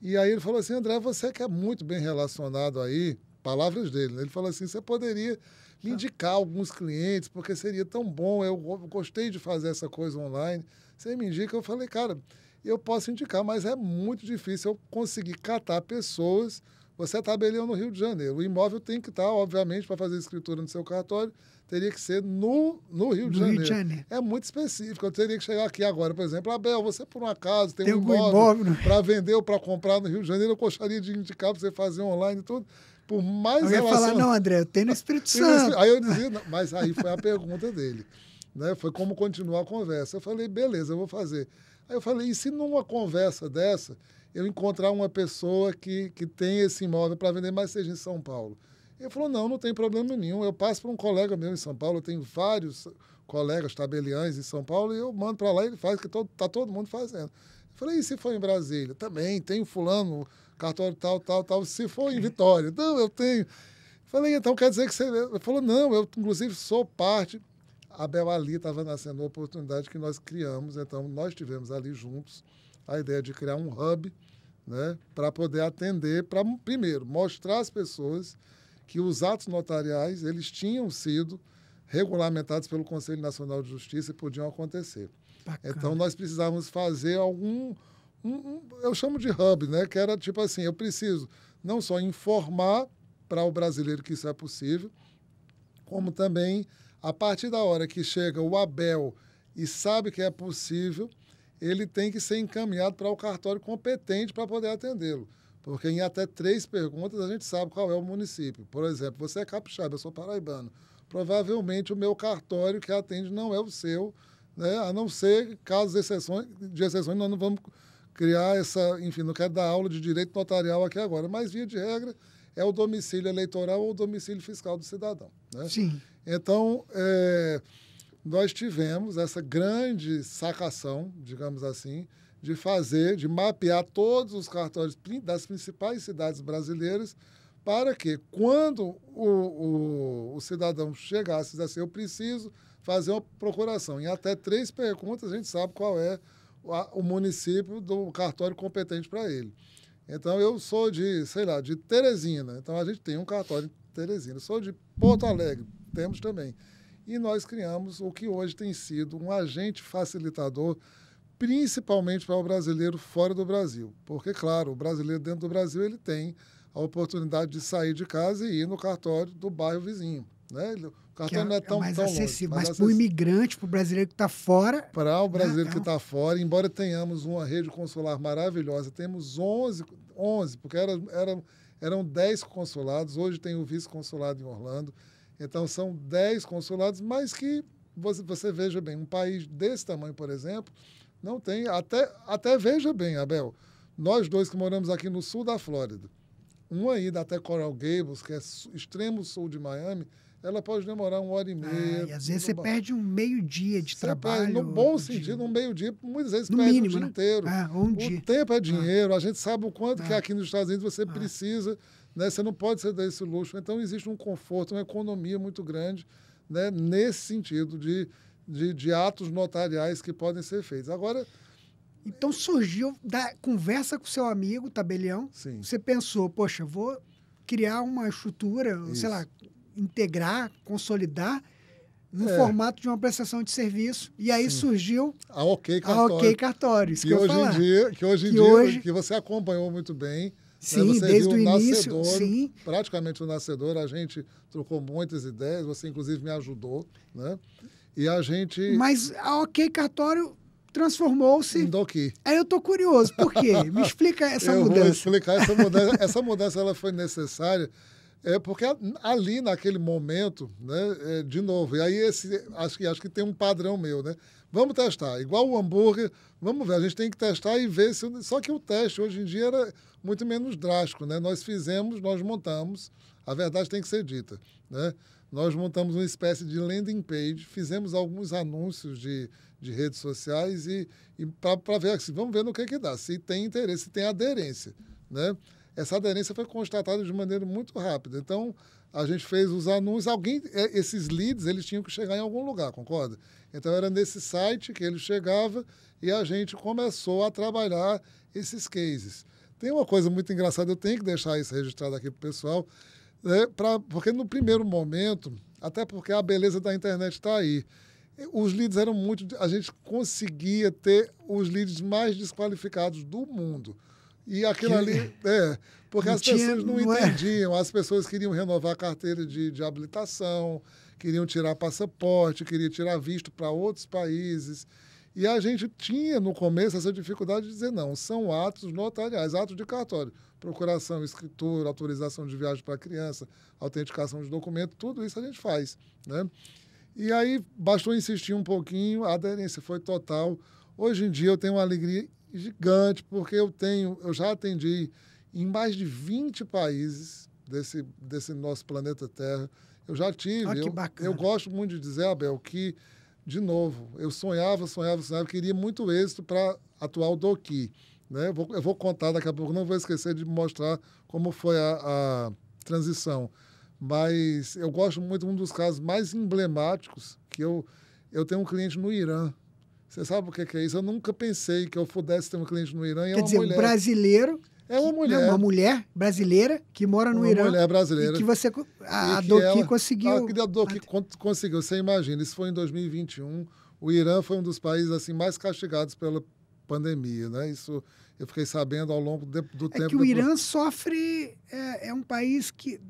E aí ele falou assim, André, você que é muito bem relacionado aí, palavras dele, né? ele falou assim, você poderia me ah. indicar alguns clientes, porque seria tão bom, eu gostei de fazer essa coisa online, você me indica, eu falei, cara, eu posso indicar, mas é muito difícil eu conseguir catar pessoas você é tabelião no Rio de Janeiro. O imóvel tem que estar, obviamente, para fazer escritura no seu cartório, teria que ser no, no Rio de no Janeiro. Rio de Janeiro. É muito específico. Eu teria que chegar aqui agora, por exemplo, Abel, você por um acaso tem, tem um imóvel, imóvel. para vender ou para comprar no Rio de Janeiro, eu gostaria de indicar para você fazer online e tudo. Por mais eu ia relação... falar, não, André, eu tenho no Espírito Santo. aí eu dizia, não. mas aí foi a pergunta dele. Né? Foi como continuar a conversa. Eu falei, beleza, eu vou fazer. Aí eu falei, e se numa conversa dessa eu encontrar uma pessoa que, que tem esse imóvel para vender, mas seja em São Paulo. Ele falou, não, não tem problema nenhum. Eu passo para um colega meu em São Paulo, eu tenho vários colegas tabeliães em São Paulo, e eu mando para lá e ele faz, que todo, tá todo mundo fazendo. Eu falei, e se for em Brasília? Também, tem fulano, cartório tal, tal, tal. Se for em Vitória? Não, eu tenho. Eu falei, então quer dizer que você... Ele falou, não, eu inclusive sou parte... A Bel ali estava nascendo uma oportunidade que nós criamos, então nós tivemos ali juntos a ideia de criar um hub né, para poder atender, para, primeiro, mostrar às pessoas que os atos notariais eles tinham sido regulamentados pelo Conselho Nacional de Justiça e podiam acontecer. Bacana. Então, nós precisávamos fazer algum. Um, um, eu chamo de hub, né? que era tipo assim: eu preciso não só informar para o brasileiro que isso é possível, como também, a partir da hora que chega o Abel e sabe que é possível, ele tem que ser encaminhado para o cartório competente para poder atendê-lo. Porque em até três perguntas a gente sabe qual é o município. Por exemplo, você é capixaba, eu sou paraibano. Provavelmente o meu cartório que atende não é o seu, né? a não ser casos de exceções, de exceções nós não vamos criar essa. Enfim, não quero dar aula de direito notarial aqui agora, mas via de regra é o domicílio eleitoral ou o domicílio fiscal do cidadão. Né? Sim. Então, é, nós tivemos essa grande sacação, digamos assim, de fazer, de mapear todos os cartórios das principais cidades brasileiras, para que, quando o, o, o cidadão chegasse e assim, eu preciso fazer uma procuração, em até três perguntas a gente sabe qual é o município do cartório competente para ele. Então, eu sou de, sei lá, de Teresina. Então, a gente tem um cartório em Teresina. sou de Porto Alegre, temos também e nós criamos o que hoje tem sido um agente facilitador, principalmente para o brasileiro fora do Brasil. Porque, claro, o brasileiro dentro do Brasil ele tem a oportunidade de sair de casa e ir no cartório do bairro vizinho. Né? O é cartório é, não é tão, é mais tão acessível, longe, mas, para o imigrante, para o brasileiro que está fora. Para o brasileiro não, que está fora, embora tenhamos uma rede consular maravilhosa, temos 11, 11 porque era, era, eram 10 consulados, hoje tem o vice-consulado em Orlando então, são 10 consulados, mas que você, você, veja bem, um país desse tamanho, por exemplo, não tem. Até, até veja bem, Abel, nós dois que moramos aqui no sul da Flórida, uma ida até Coral Gables, que é extremo sul de Miami, ela pode demorar uma hora e meia. Ah, e às vezes você perde um meio-dia de você trabalho. Perde, no bom sentido, um meio-dia, muitas vezes no perde mínimo, um dia né? inteiro. Ah, um o dia. tempo é ah. dinheiro, ah. a gente sabe o quanto que ah. aqui nos Estados Unidos você ah. precisa né? Você não pode ser desse esse luxo. Então, existe um conforto, uma economia muito grande né? nesse sentido de, de, de atos notariais que podem ser feitos. Agora. Então surgiu da conversa com seu amigo, tabelião. Sim. Você pensou, poxa, vou criar uma estrutura, Isso. sei lá, integrar, consolidar no é. formato de uma prestação de serviço. E aí Sim. surgiu a OK Cartório. A OK Cartório, que, que, hoje falar. em dia, que hoje em que dia hoje... que você acompanhou muito bem, né, sim, desde o início. Nascedor, sim. Praticamente o nascedor, a gente trocou muitas ideias, você inclusive me ajudou, né? E a gente. Mas a OK Cartório transformou-se em Doki. Aí é, eu estou curioso, por quê? Me [laughs] explica essa eu mudança. Vou explicar essa mudança. essa mudança ela foi necessária é porque ali naquele momento, né, é, de novo, e aí esse, acho que acho que tem um padrão meu, né? Vamos testar, igual o hambúrguer, vamos ver, a gente tem que testar e ver se só que o teste hoje em dia era muito menos drástico, né? Nós fizemos, nós montamos, a verdade tem que ser dita, né? Nós montamos uma espécie de landing page, fizemos alguns anúncios de, de redes sociais e, e para ver, assim, vamos ver no que que dá, se tem interesse, se tem aderência, né? essa aderência foi constatada de maneira muito rápida. Então, a gente fez os anúncios, alguém, é, esses leads, eles tinham que chegar em algum lugar, concorda? Então, era nesse site que ele chegava e a gente começou a trabalhar esses cases. Tem uma coisa muito engraçada, eu tenho que deixar isso registrado aqui para o pessoal, né, pra, porque no primeiro momento, até porque a beleza da internet está aí, os leads eram muito. A gente conseguia ter os leads mais desqualificados do mundo. E aquilo que... ali. [laughs] É, porque não as tinha, pessoas não, não é? entendiam, é. as pessoas queriam renovar a carteira de, de habilitação, queriam tirar passaporte, queriam tirar visto para outros países. E a gente tinha no começo essa dificuldade de dizer não, são atos notariais, atos de cartório. Procuração, escritura, autorização de viagem para criança, autenticação de documento, tudo isso a gente faz. Né? E aí bastou insistir um pouquinho, a aderência foi total. Hoje em dia eu tenho uma alegria gigante, porque eu tenho, eu já atendi em mais de 20 países desse, desse nosso planeta Terra. Eu já tive. Olha que eu, bacana. eu gosto muito de dizer, Abel, que, de novo, eu sonhava, sonhava, sonhava, queria muito êxito para atuar o Doki. Né? Eu, vou, eu vou contar daqui a pouco, não vou esquecer de mostrar como foi a, a transição. Mas eu gosto muito, um dos casos mais emblemáticos, que eu, eu tenho um cliente no Irã, você sabe o que é isso? Eu nunca pensei que eu pudesse ter um cliente no Irã e é Quer é uma dizer, mulher. um brasileiro. É uma mulher. Não, uma mulher brasileira que mora no uma Irã. Uma mulher brasileira. que você. A, a conseguiu. A, a Doki conseguiu. Você imagina, isso foi em 2021. O Irã foi um dos países assim mais castigados pela pandemia, né? Isso eu fiquei sabendo ao longo de, do é tempo. É que o Irã depois... sofre. É, é um país que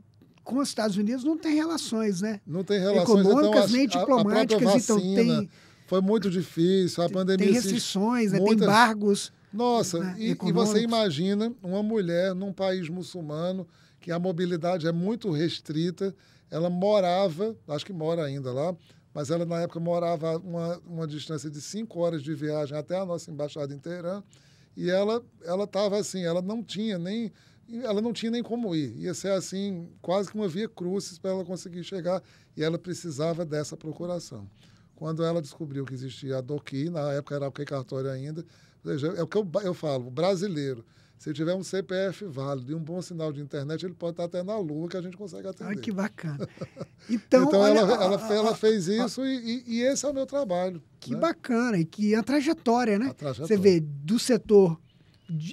com os Estados Unidos não tem relações, né? Não tem relações então, econômicas então, a, nem diplomáticas, vacina, então tem foi muito difícil, a pandemia... Tem restrições, né? Muitas... tem embargos... Nossa, né? e, e você imagina uma mulher num país muçulmano que a mobilidade é muito restrita, ela morava, acho que mora ainda lá, mas ela na época morava uma, uma distância de cinco horas de viagem até a nossa embaixada em Teherã, e ela ela estava assim, ela não tinha nem ela não tinha nem como ir, ia ser assim quase que uma via crucis para ela conseguir chegar, e ela precisava dessa procuração. Quando ela descobriu que existia a DOCI, na época era o que cartório ainda, ou seja, é o que eu, eu falo, brasileiro. Se tiver um CPF válido e um bom sinal de internet, ele pode estar até na lua que a gente consegue atender. Ai, que bacana. [laughs] Então, então olha, ela, ela, ela, fez isso a, e, e, esse é o meu trabalho. Que né? bacana, e que a trajetória, né? A trajetória. Você vê, do setor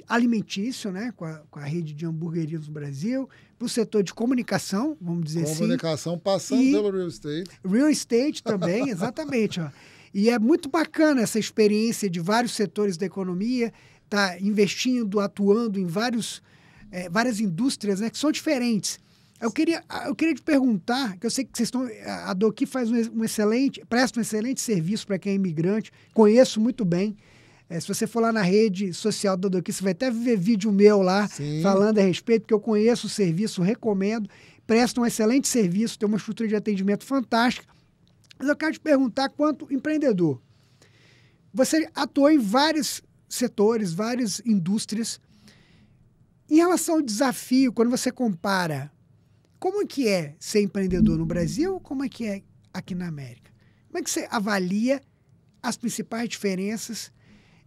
alimentício, né, com a, com a, rede de hamburguerias do Brasil, para o setor de comunicação, vamos dizer comunicação, assim. Comunicação passando pelo real estate. Real estate também, [laughs] exatamente. Ó. E é muito bacana essa experiência de vários setores da economia, tá investindo, atuando em vários, é, várias indústrias né, que são diferentes. Eu queria, eu queria te perguntar, que eu sei que vocês estão. A Doqui faz um, um excelente, presta um excelente serviço para quem é imigrante, conheço muito bem. É, se você for lá na rede social do Dodoqui, você vai até ver vídeo meu lá Sim. falando a respeito, porque eu conheço o serviço, recomendo, presta um excelente serviço, tem uma estrutura de atendimento fantástica. Mas eu quero te perguntar, quanto empreendedor, você atuou em vários setores, várias indústrias. Em relação ao desafio, quando você compara, como é que é ser empreendedor no Brasil, como é que é aqui na América? Como é que você avalia as principais diferenças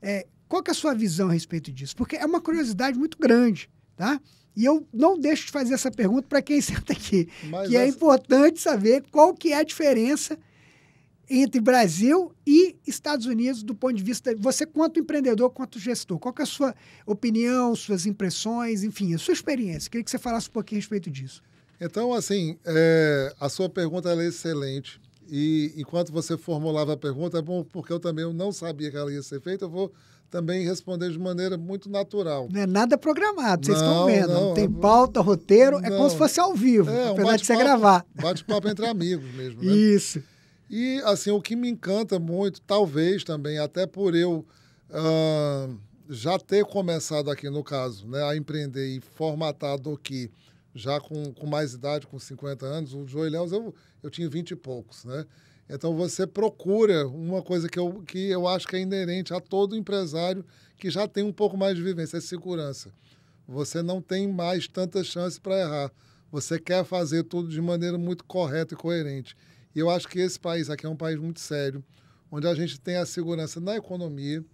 é, qual que é a sua visão a respeito disso? Porque é uma curiosidade muito grande, tá? E eu não deixo de fazer essa pergunta para quem [laughs] senta aqui, Mas que é essa... é importante saber qual que é a diferença entre Brasil e Estados Unidos do ponto de vista você quanto empreendedor, quanto gestor. Qual é a sua opinião, suas impressões, enfim, a sua experiência? Queria que você falasse um pouquinho a respeito disso. Então, assim, é, a sua pergunta é excelente. E enquanto você formulava a pergunta, é bom, porque eu também não sabia que ela ia ser feita, eu vou também responder de maneira muito natural. Não é nada programado, vocês não, estão vendo. Não, não tem pauta, roteiro, não. é como se fosse ao vivo, é, apesar um de você gravar. Bate-papo entre amigos mesmo. Né? Isso. E, assim, o que me encanta muito, talvez também, até por eu uh, já ter começado aqui no caso, né, a empreender e formatar do que já com, com mais idade, com 50 anos. O Joel eu, eu tinha 20 e poucos, né? Então você procura uma coisa que eu, que eu acho que é inerente a todo empresário que já tem um pouco mais de vivência, é segurança. Você não tem mais tantas chances para errar. Você quer fazer tudo de maneira muito correta e coerente. E eu acho que esse país aqui é um país muito sério, onde a gente tem a segurança na economia,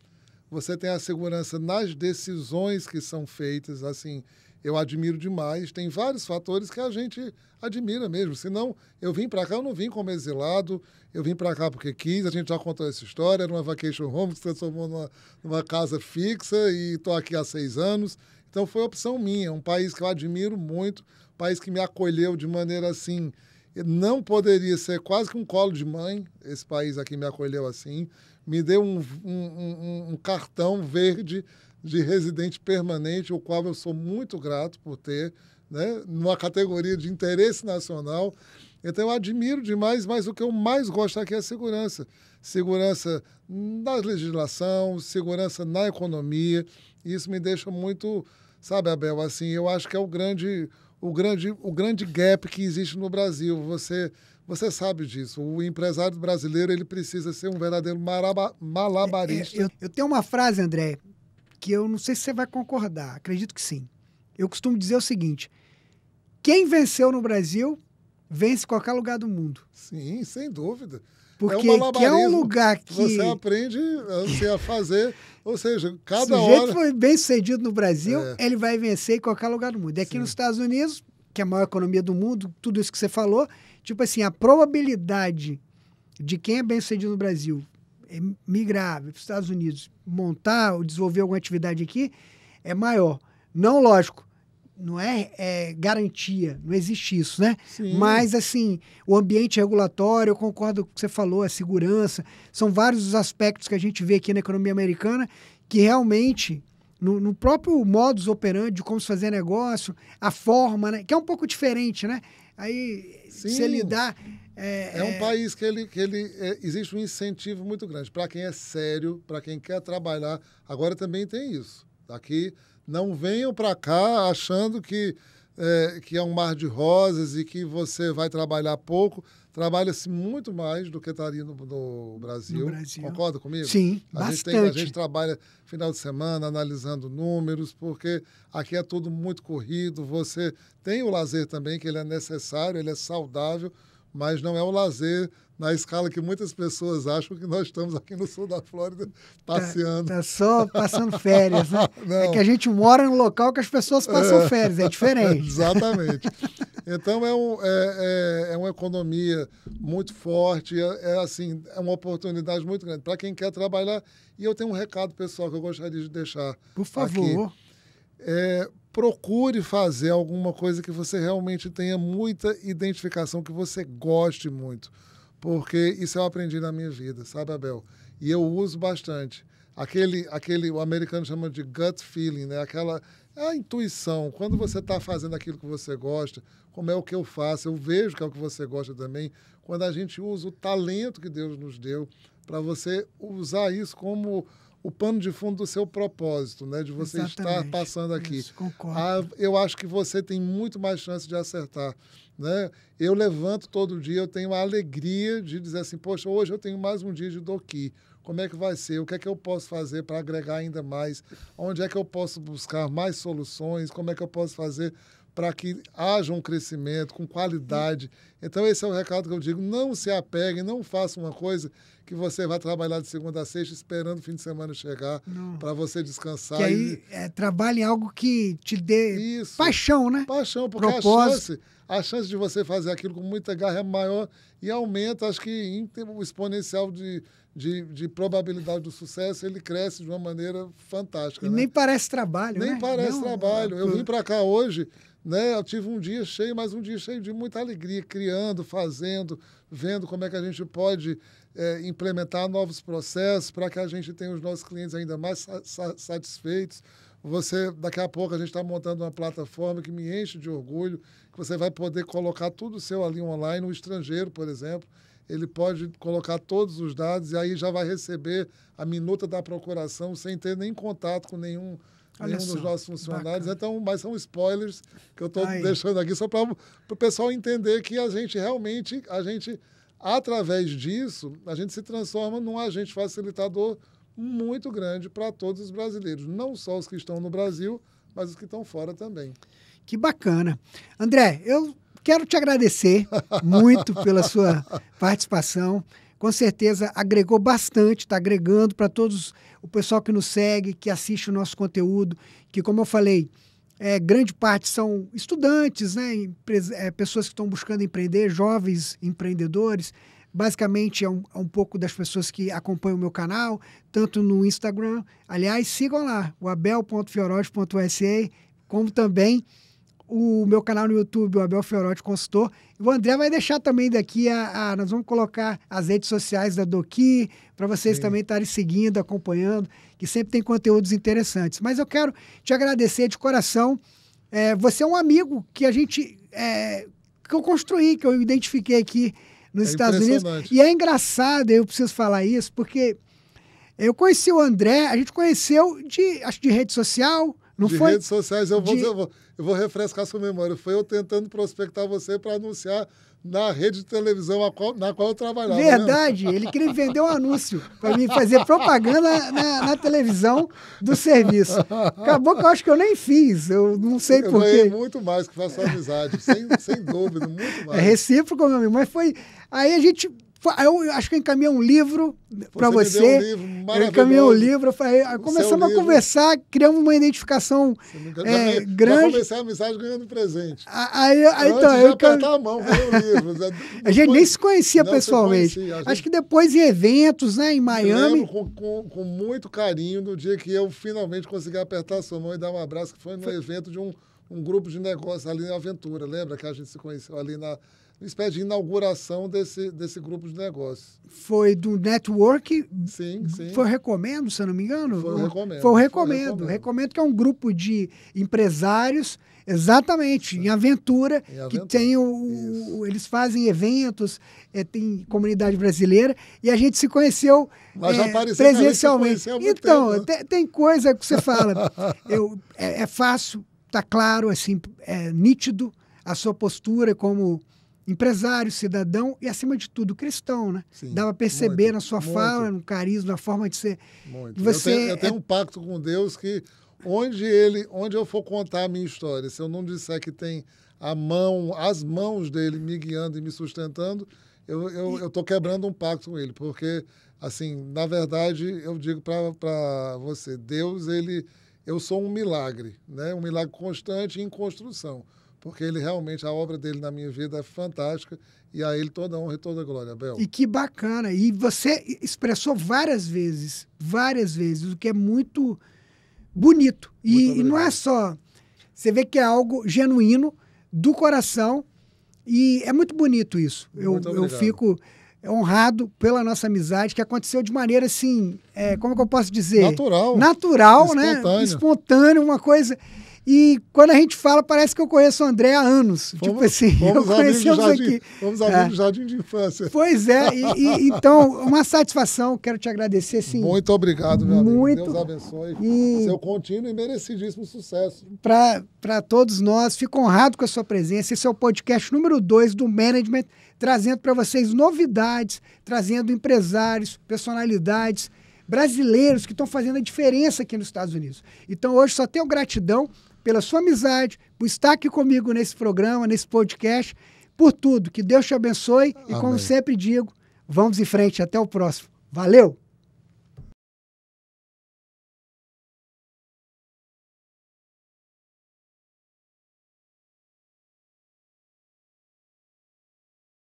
você tem a segurança nas decisões que são feitas, assim, eu admiro demais. Tem vários fatores que a gente admira mesmo. Senão, eu vim para cá, eu não vim como exilado, eu vim para cá porque quis. A gente já contou essa história. Era uma vacation home que se transformou numa, numa casa fixa e estou aqui há seis anos. Então, foi opção minha. É um país que eu admiro muito, um país que me acolheu de maneira assim. Não poderia ser quase que um colo de mãe. Esse país aqui me acolheu assim. Me deu um, um, um, um cartão verde de residente permanente, o qual eu sou muito grato por ter, né, numa categoria de interesse nacional. Então eu admiro demais, mas o que eu mais gosto aqui é a segurança. Segurança na legislação, segurança na economia. Isso me deixa muito, sabe, Abel, assim, eu acho que é o grande o grande o grande gap que existe no Brasil. Você você sabe disso. O empresário brasileiro ele precisa ser um verdadeiro malabarista. É, é, eu, eu, tenho uma frase, André, que eu não sei se você vai concordar, acredito que sim. Eu costumo dizer o seguinte: quem venceu no Brasil vence qualquer lugar do mundo. Sim, sem dúvida. Porque é que é um lugar que. Você aprende a fazer. Ou seja, cada hora. Se o jeito hora... foi bem sucedido no Brasil, é. ele vai vencer em qualquer lugar do mundo. E aqui Sim. nos Estados Unidos, que é a maior economia do mundo, tudo isso que você falou, tipo assim, a probabilidade de quem é bem sucedido no Brasil é migrar para os Estados Unidos, montar ou desenvolver alguma atividade aqui, é maior. Não, lógico, não é, é, garantia, não existe isso, né? Sim. Mas, assim, o ambiente regulatório, eu concordo com o que você falou, a segurança, são vários os aspectos que a gente vê aqui na economia americana que realmente, no, no próprio modus operandi de como se fazer negócio, a forma, né? Que é um pouco diferente, né? Aí, Sim. se lidar é, é um é. país que ele, que ele é, existe um incentivo muito grande para quem é sério, para quem quer trabalhar. Agora também tem isso. Aqui não venham para cá achando que é, que é um mar de rosas e que você vai trabalhar pouco. Trabalha-se muito mais do que estaria tá no, no, Brasil. no Brasil. Concorda comigo? Sim, a bastante. Gente tem, a gente trabalha final de semana analisando números, porque aqui é tudo muito corrido. Você tem o lazer também, que ele é necessário, ele é saudável, mas não é um lazer na escala que muitas pessoas acham que nós estamos aqui no sul da Flórida tá, passeando. Tá, tá só passando férias, né? [laughs] é que a gente mora no local que as pessoas passam é, férias, é diferente. [laughs] Exatamente. Então é, um, é, é, é uma economia muito forte, é, é assim, é uma oportunidade muito grande para quem quer trabalhar. E eu tenho um recado pessoal que eu gostaria de deixar. Por favor. Aqui. É, procure fazer alguma coisa que você realmente tenha muita identificação, que você goste muito. Porque isso eu aprendi na minha vida, sabe, Abel? E eu uso bastante. Aquele, aquele o americano chama de gut feeling, né? Aquela é a intuição. Quando você está fazendo aquilo que você gosta, como é o que eu faço, eu vejo que é o que você gosta também. Quando a gente usa o talento que Deus nos deu para você usar isso como o pano de fundo do seu propósito, né? De você Exatamente. estar passando aqui. Isso, ah, eu acho que você tem muito mais chance de acertar. Né? Eu levanto todo dia, eu tenho a alegria de dizer assim, poxa, hoje eu tenho mais um dia de doqui. Como é que vai ser? O que é que eu posso fazer para agregar ainda mais? Onde é que eu posso buscar mais soluções? Como é que eu posso fazer para que haja um crescimento com qualidade. Uhum. Então, esse é o recado que eu digo: não se apegue, não faça uma coisa que você vai trabalhar de segunda a sexta esperando o fim de semana chegar para você descansar. Que aí e... é, trabalhe algo que te dê Isso. paixão, né? Paixão, porque Propósito. a chance, a chance de você fazer aquilo com muita garra é maior e aumenta, acho que o exponencial de, de, de, probabilidade do sucesso, ele cresce de uma maneira fantástica. E né? nem parece trabalho, nem né? Nem parece Não, trabalho. Eu é vim para cá hoje né? Eu tive um dia cheio, mas um dia cheio de muita alegria, criando, fazendo, vendo como é que a gente pode é, implementar novos processos para que a gente tenha os nossos clientes ainda mais sa satisfeitos. Você, daqui a pouco, a gente está montando uma plataforma que me enche de orgulho, que você vai poder colocar tudo seu ali online, o estrangeiro, por exemplo, ele pode colocar todos os dados e aí já vai receber a minuta da procuração sem ter nem contato com nenhum Olha nenhum só. dos nossos funcionários. Então, mas são spoilers que eu estou deixando aqui só para o pessoal entender que a gente realmente, a gente, através disso, a gente se transforma num agente facilitador muito grande para todos os brasileiros, não só os que estão no Brasil, mas os que estão fora também. Que bacana. André, eu quero te agradecer muito pela sua [laughs] participação. Com certeza agregou bastante, está agregando para todos o pessoal que nos segue, que assiste o nosso conteúdo, que, como eu falei, é, grande parte são estudantes, né? É, pessoas que estão buscando empreender, jovens empreendedores. Basicamente é um, é um, pouco das pessoas que acompanham o meu canal, tanto no Instagram. Aliás, sigam lá, o como também o meu canal no YouTube, o Abel Ferotti Consultor. O André vai deixar também daqui, a, a nós vamos colocar as redes sociais da Doqui, para vocês Sim. também estarem seguindo, acompanhando, que sempre tem conteúdos interessantes. Mas eu quero te agradecer de coração. É, você é um amigo que a gente. É, que eu construí, que eu identifiquei aqui nos é Estados Unidos. E é engraçado, eu preciso falar isso, porque eu conheci o André, a gente conheceu de, acho, de rede social, não de foi... redes sociais, eu vou, de... eu, vou, eu vou refrescar sua memória. Foi eu tentando prospectar você para anunciar na rede de televisão qual, na qual eu trabalhava. Né? Verdade, né? ele queria vender um anúncio para mim fazer propaganda na, na, televisão do serviço. Acabou que eu acho que eu nem fiz, eu não sei porquê. Eu por muito mais que faço amizade, sem, sem dúvida, muito é mais. É recíproco, meu amigo, mas foi... Aí a gente eu acho que eu encaminhei um livro para você. Um livro eu encaminhei um livro, falei, ah, começamos é livro. a conversar, criamos uma identificação é, já, grande. Já comecei a amizade ganhando presente. Aí, aí então, eu encam... a mão, livro. [laughs] a gente nem se conhecia não, pessoalmente. Conhecia, gente... Acho que depois em eventos, né, em Miami. Com, com, com, muito carinho do dia que eu finalmente consegui apertar a sua mão e dar um abraço, que foi no foi... evento de um, um grupo de negócios ali na Aventura. Lembra que a gente se conheceu ali na uma espécie de inauguração desse, desse grupo de negócios. Foi do Network? Sim, sim. Foi o Recomendo, se eu não me engano? Foi o Recomendo. Foi o Recomendo. Foi o recomendo. recomendo que é um grupo de empresários, exatamente, em aventura, em aventura. que tem o, o, Eles fazem eventos, é, tem comunidade brasileira, e a gente se conheceu Mas é, já eh, presencialmente. Conheceu então, tempo, né? tem, coisa que você fala. [laughs] eu, é, é fácil, está claro, assim, é nítido a sua postura como empresário, cidadão e, acima de tudo, cristão, né? Sim, Dava perceber muito, na sua muito. fala, no carisma, na forma de ser. Muito. Você eu tenho, eu tenho é... um pacto com Deus que onde ele, onde eu for contar a minha história, se eu não disser que tem a mão, as mãos dele me guiando e me sustentando, eu eu, e... tô quebrando um pacto com ele, porque assim, na verdade, eu digo para você, Deus, ele eu sou um milagre, né? Um milagre constante em construção porque ele realmente, a obra dele na minha vida é fantástica e a ele toda a honra e toda a glória, Bel. E que bacana! E você expressou várias vezes, várias vezes, o que é muito bonito. Muito e, e não é só. Você vê que é algo genuíno, do coração, e é muito bonito isso. Muito eu, eu fico honrado pela nossa amizade, que aconteceu de maneira assim, é, como é que eu posso dizer? Natural. Natural, espontâneo. né? Espontâneo, uma coisa. E quando a gente fala, parece que eu conheço o André há anos. Tipo fomos, tipo assim, eu conhecemos jardim, aqui. vamos ao é. Jardim de Infância. Pois é, e, e, então, uma satisfação, quero te agradecer, sim. Muito obrigado, meu muito... amigo. Deus abençoe. E... Seu contínuo e merecidíssimo sucesso. Para todos nós, fico honrado com a sua presença. Esse é o podcast número 2 do Management, trazendo para vocês novidades, trazendo empresários, personalidades brasileiros que estão fazendo a diferença aqui nos Estados Unidos. Então, hoje só tenho gratidão pela sua amizade, por estar aqui comigo nesse programa, nesse podcast, por tudo. Que Deus te abençoe Amém. e, como sempre digo, vamos em frente. Até o próximo. Valeu!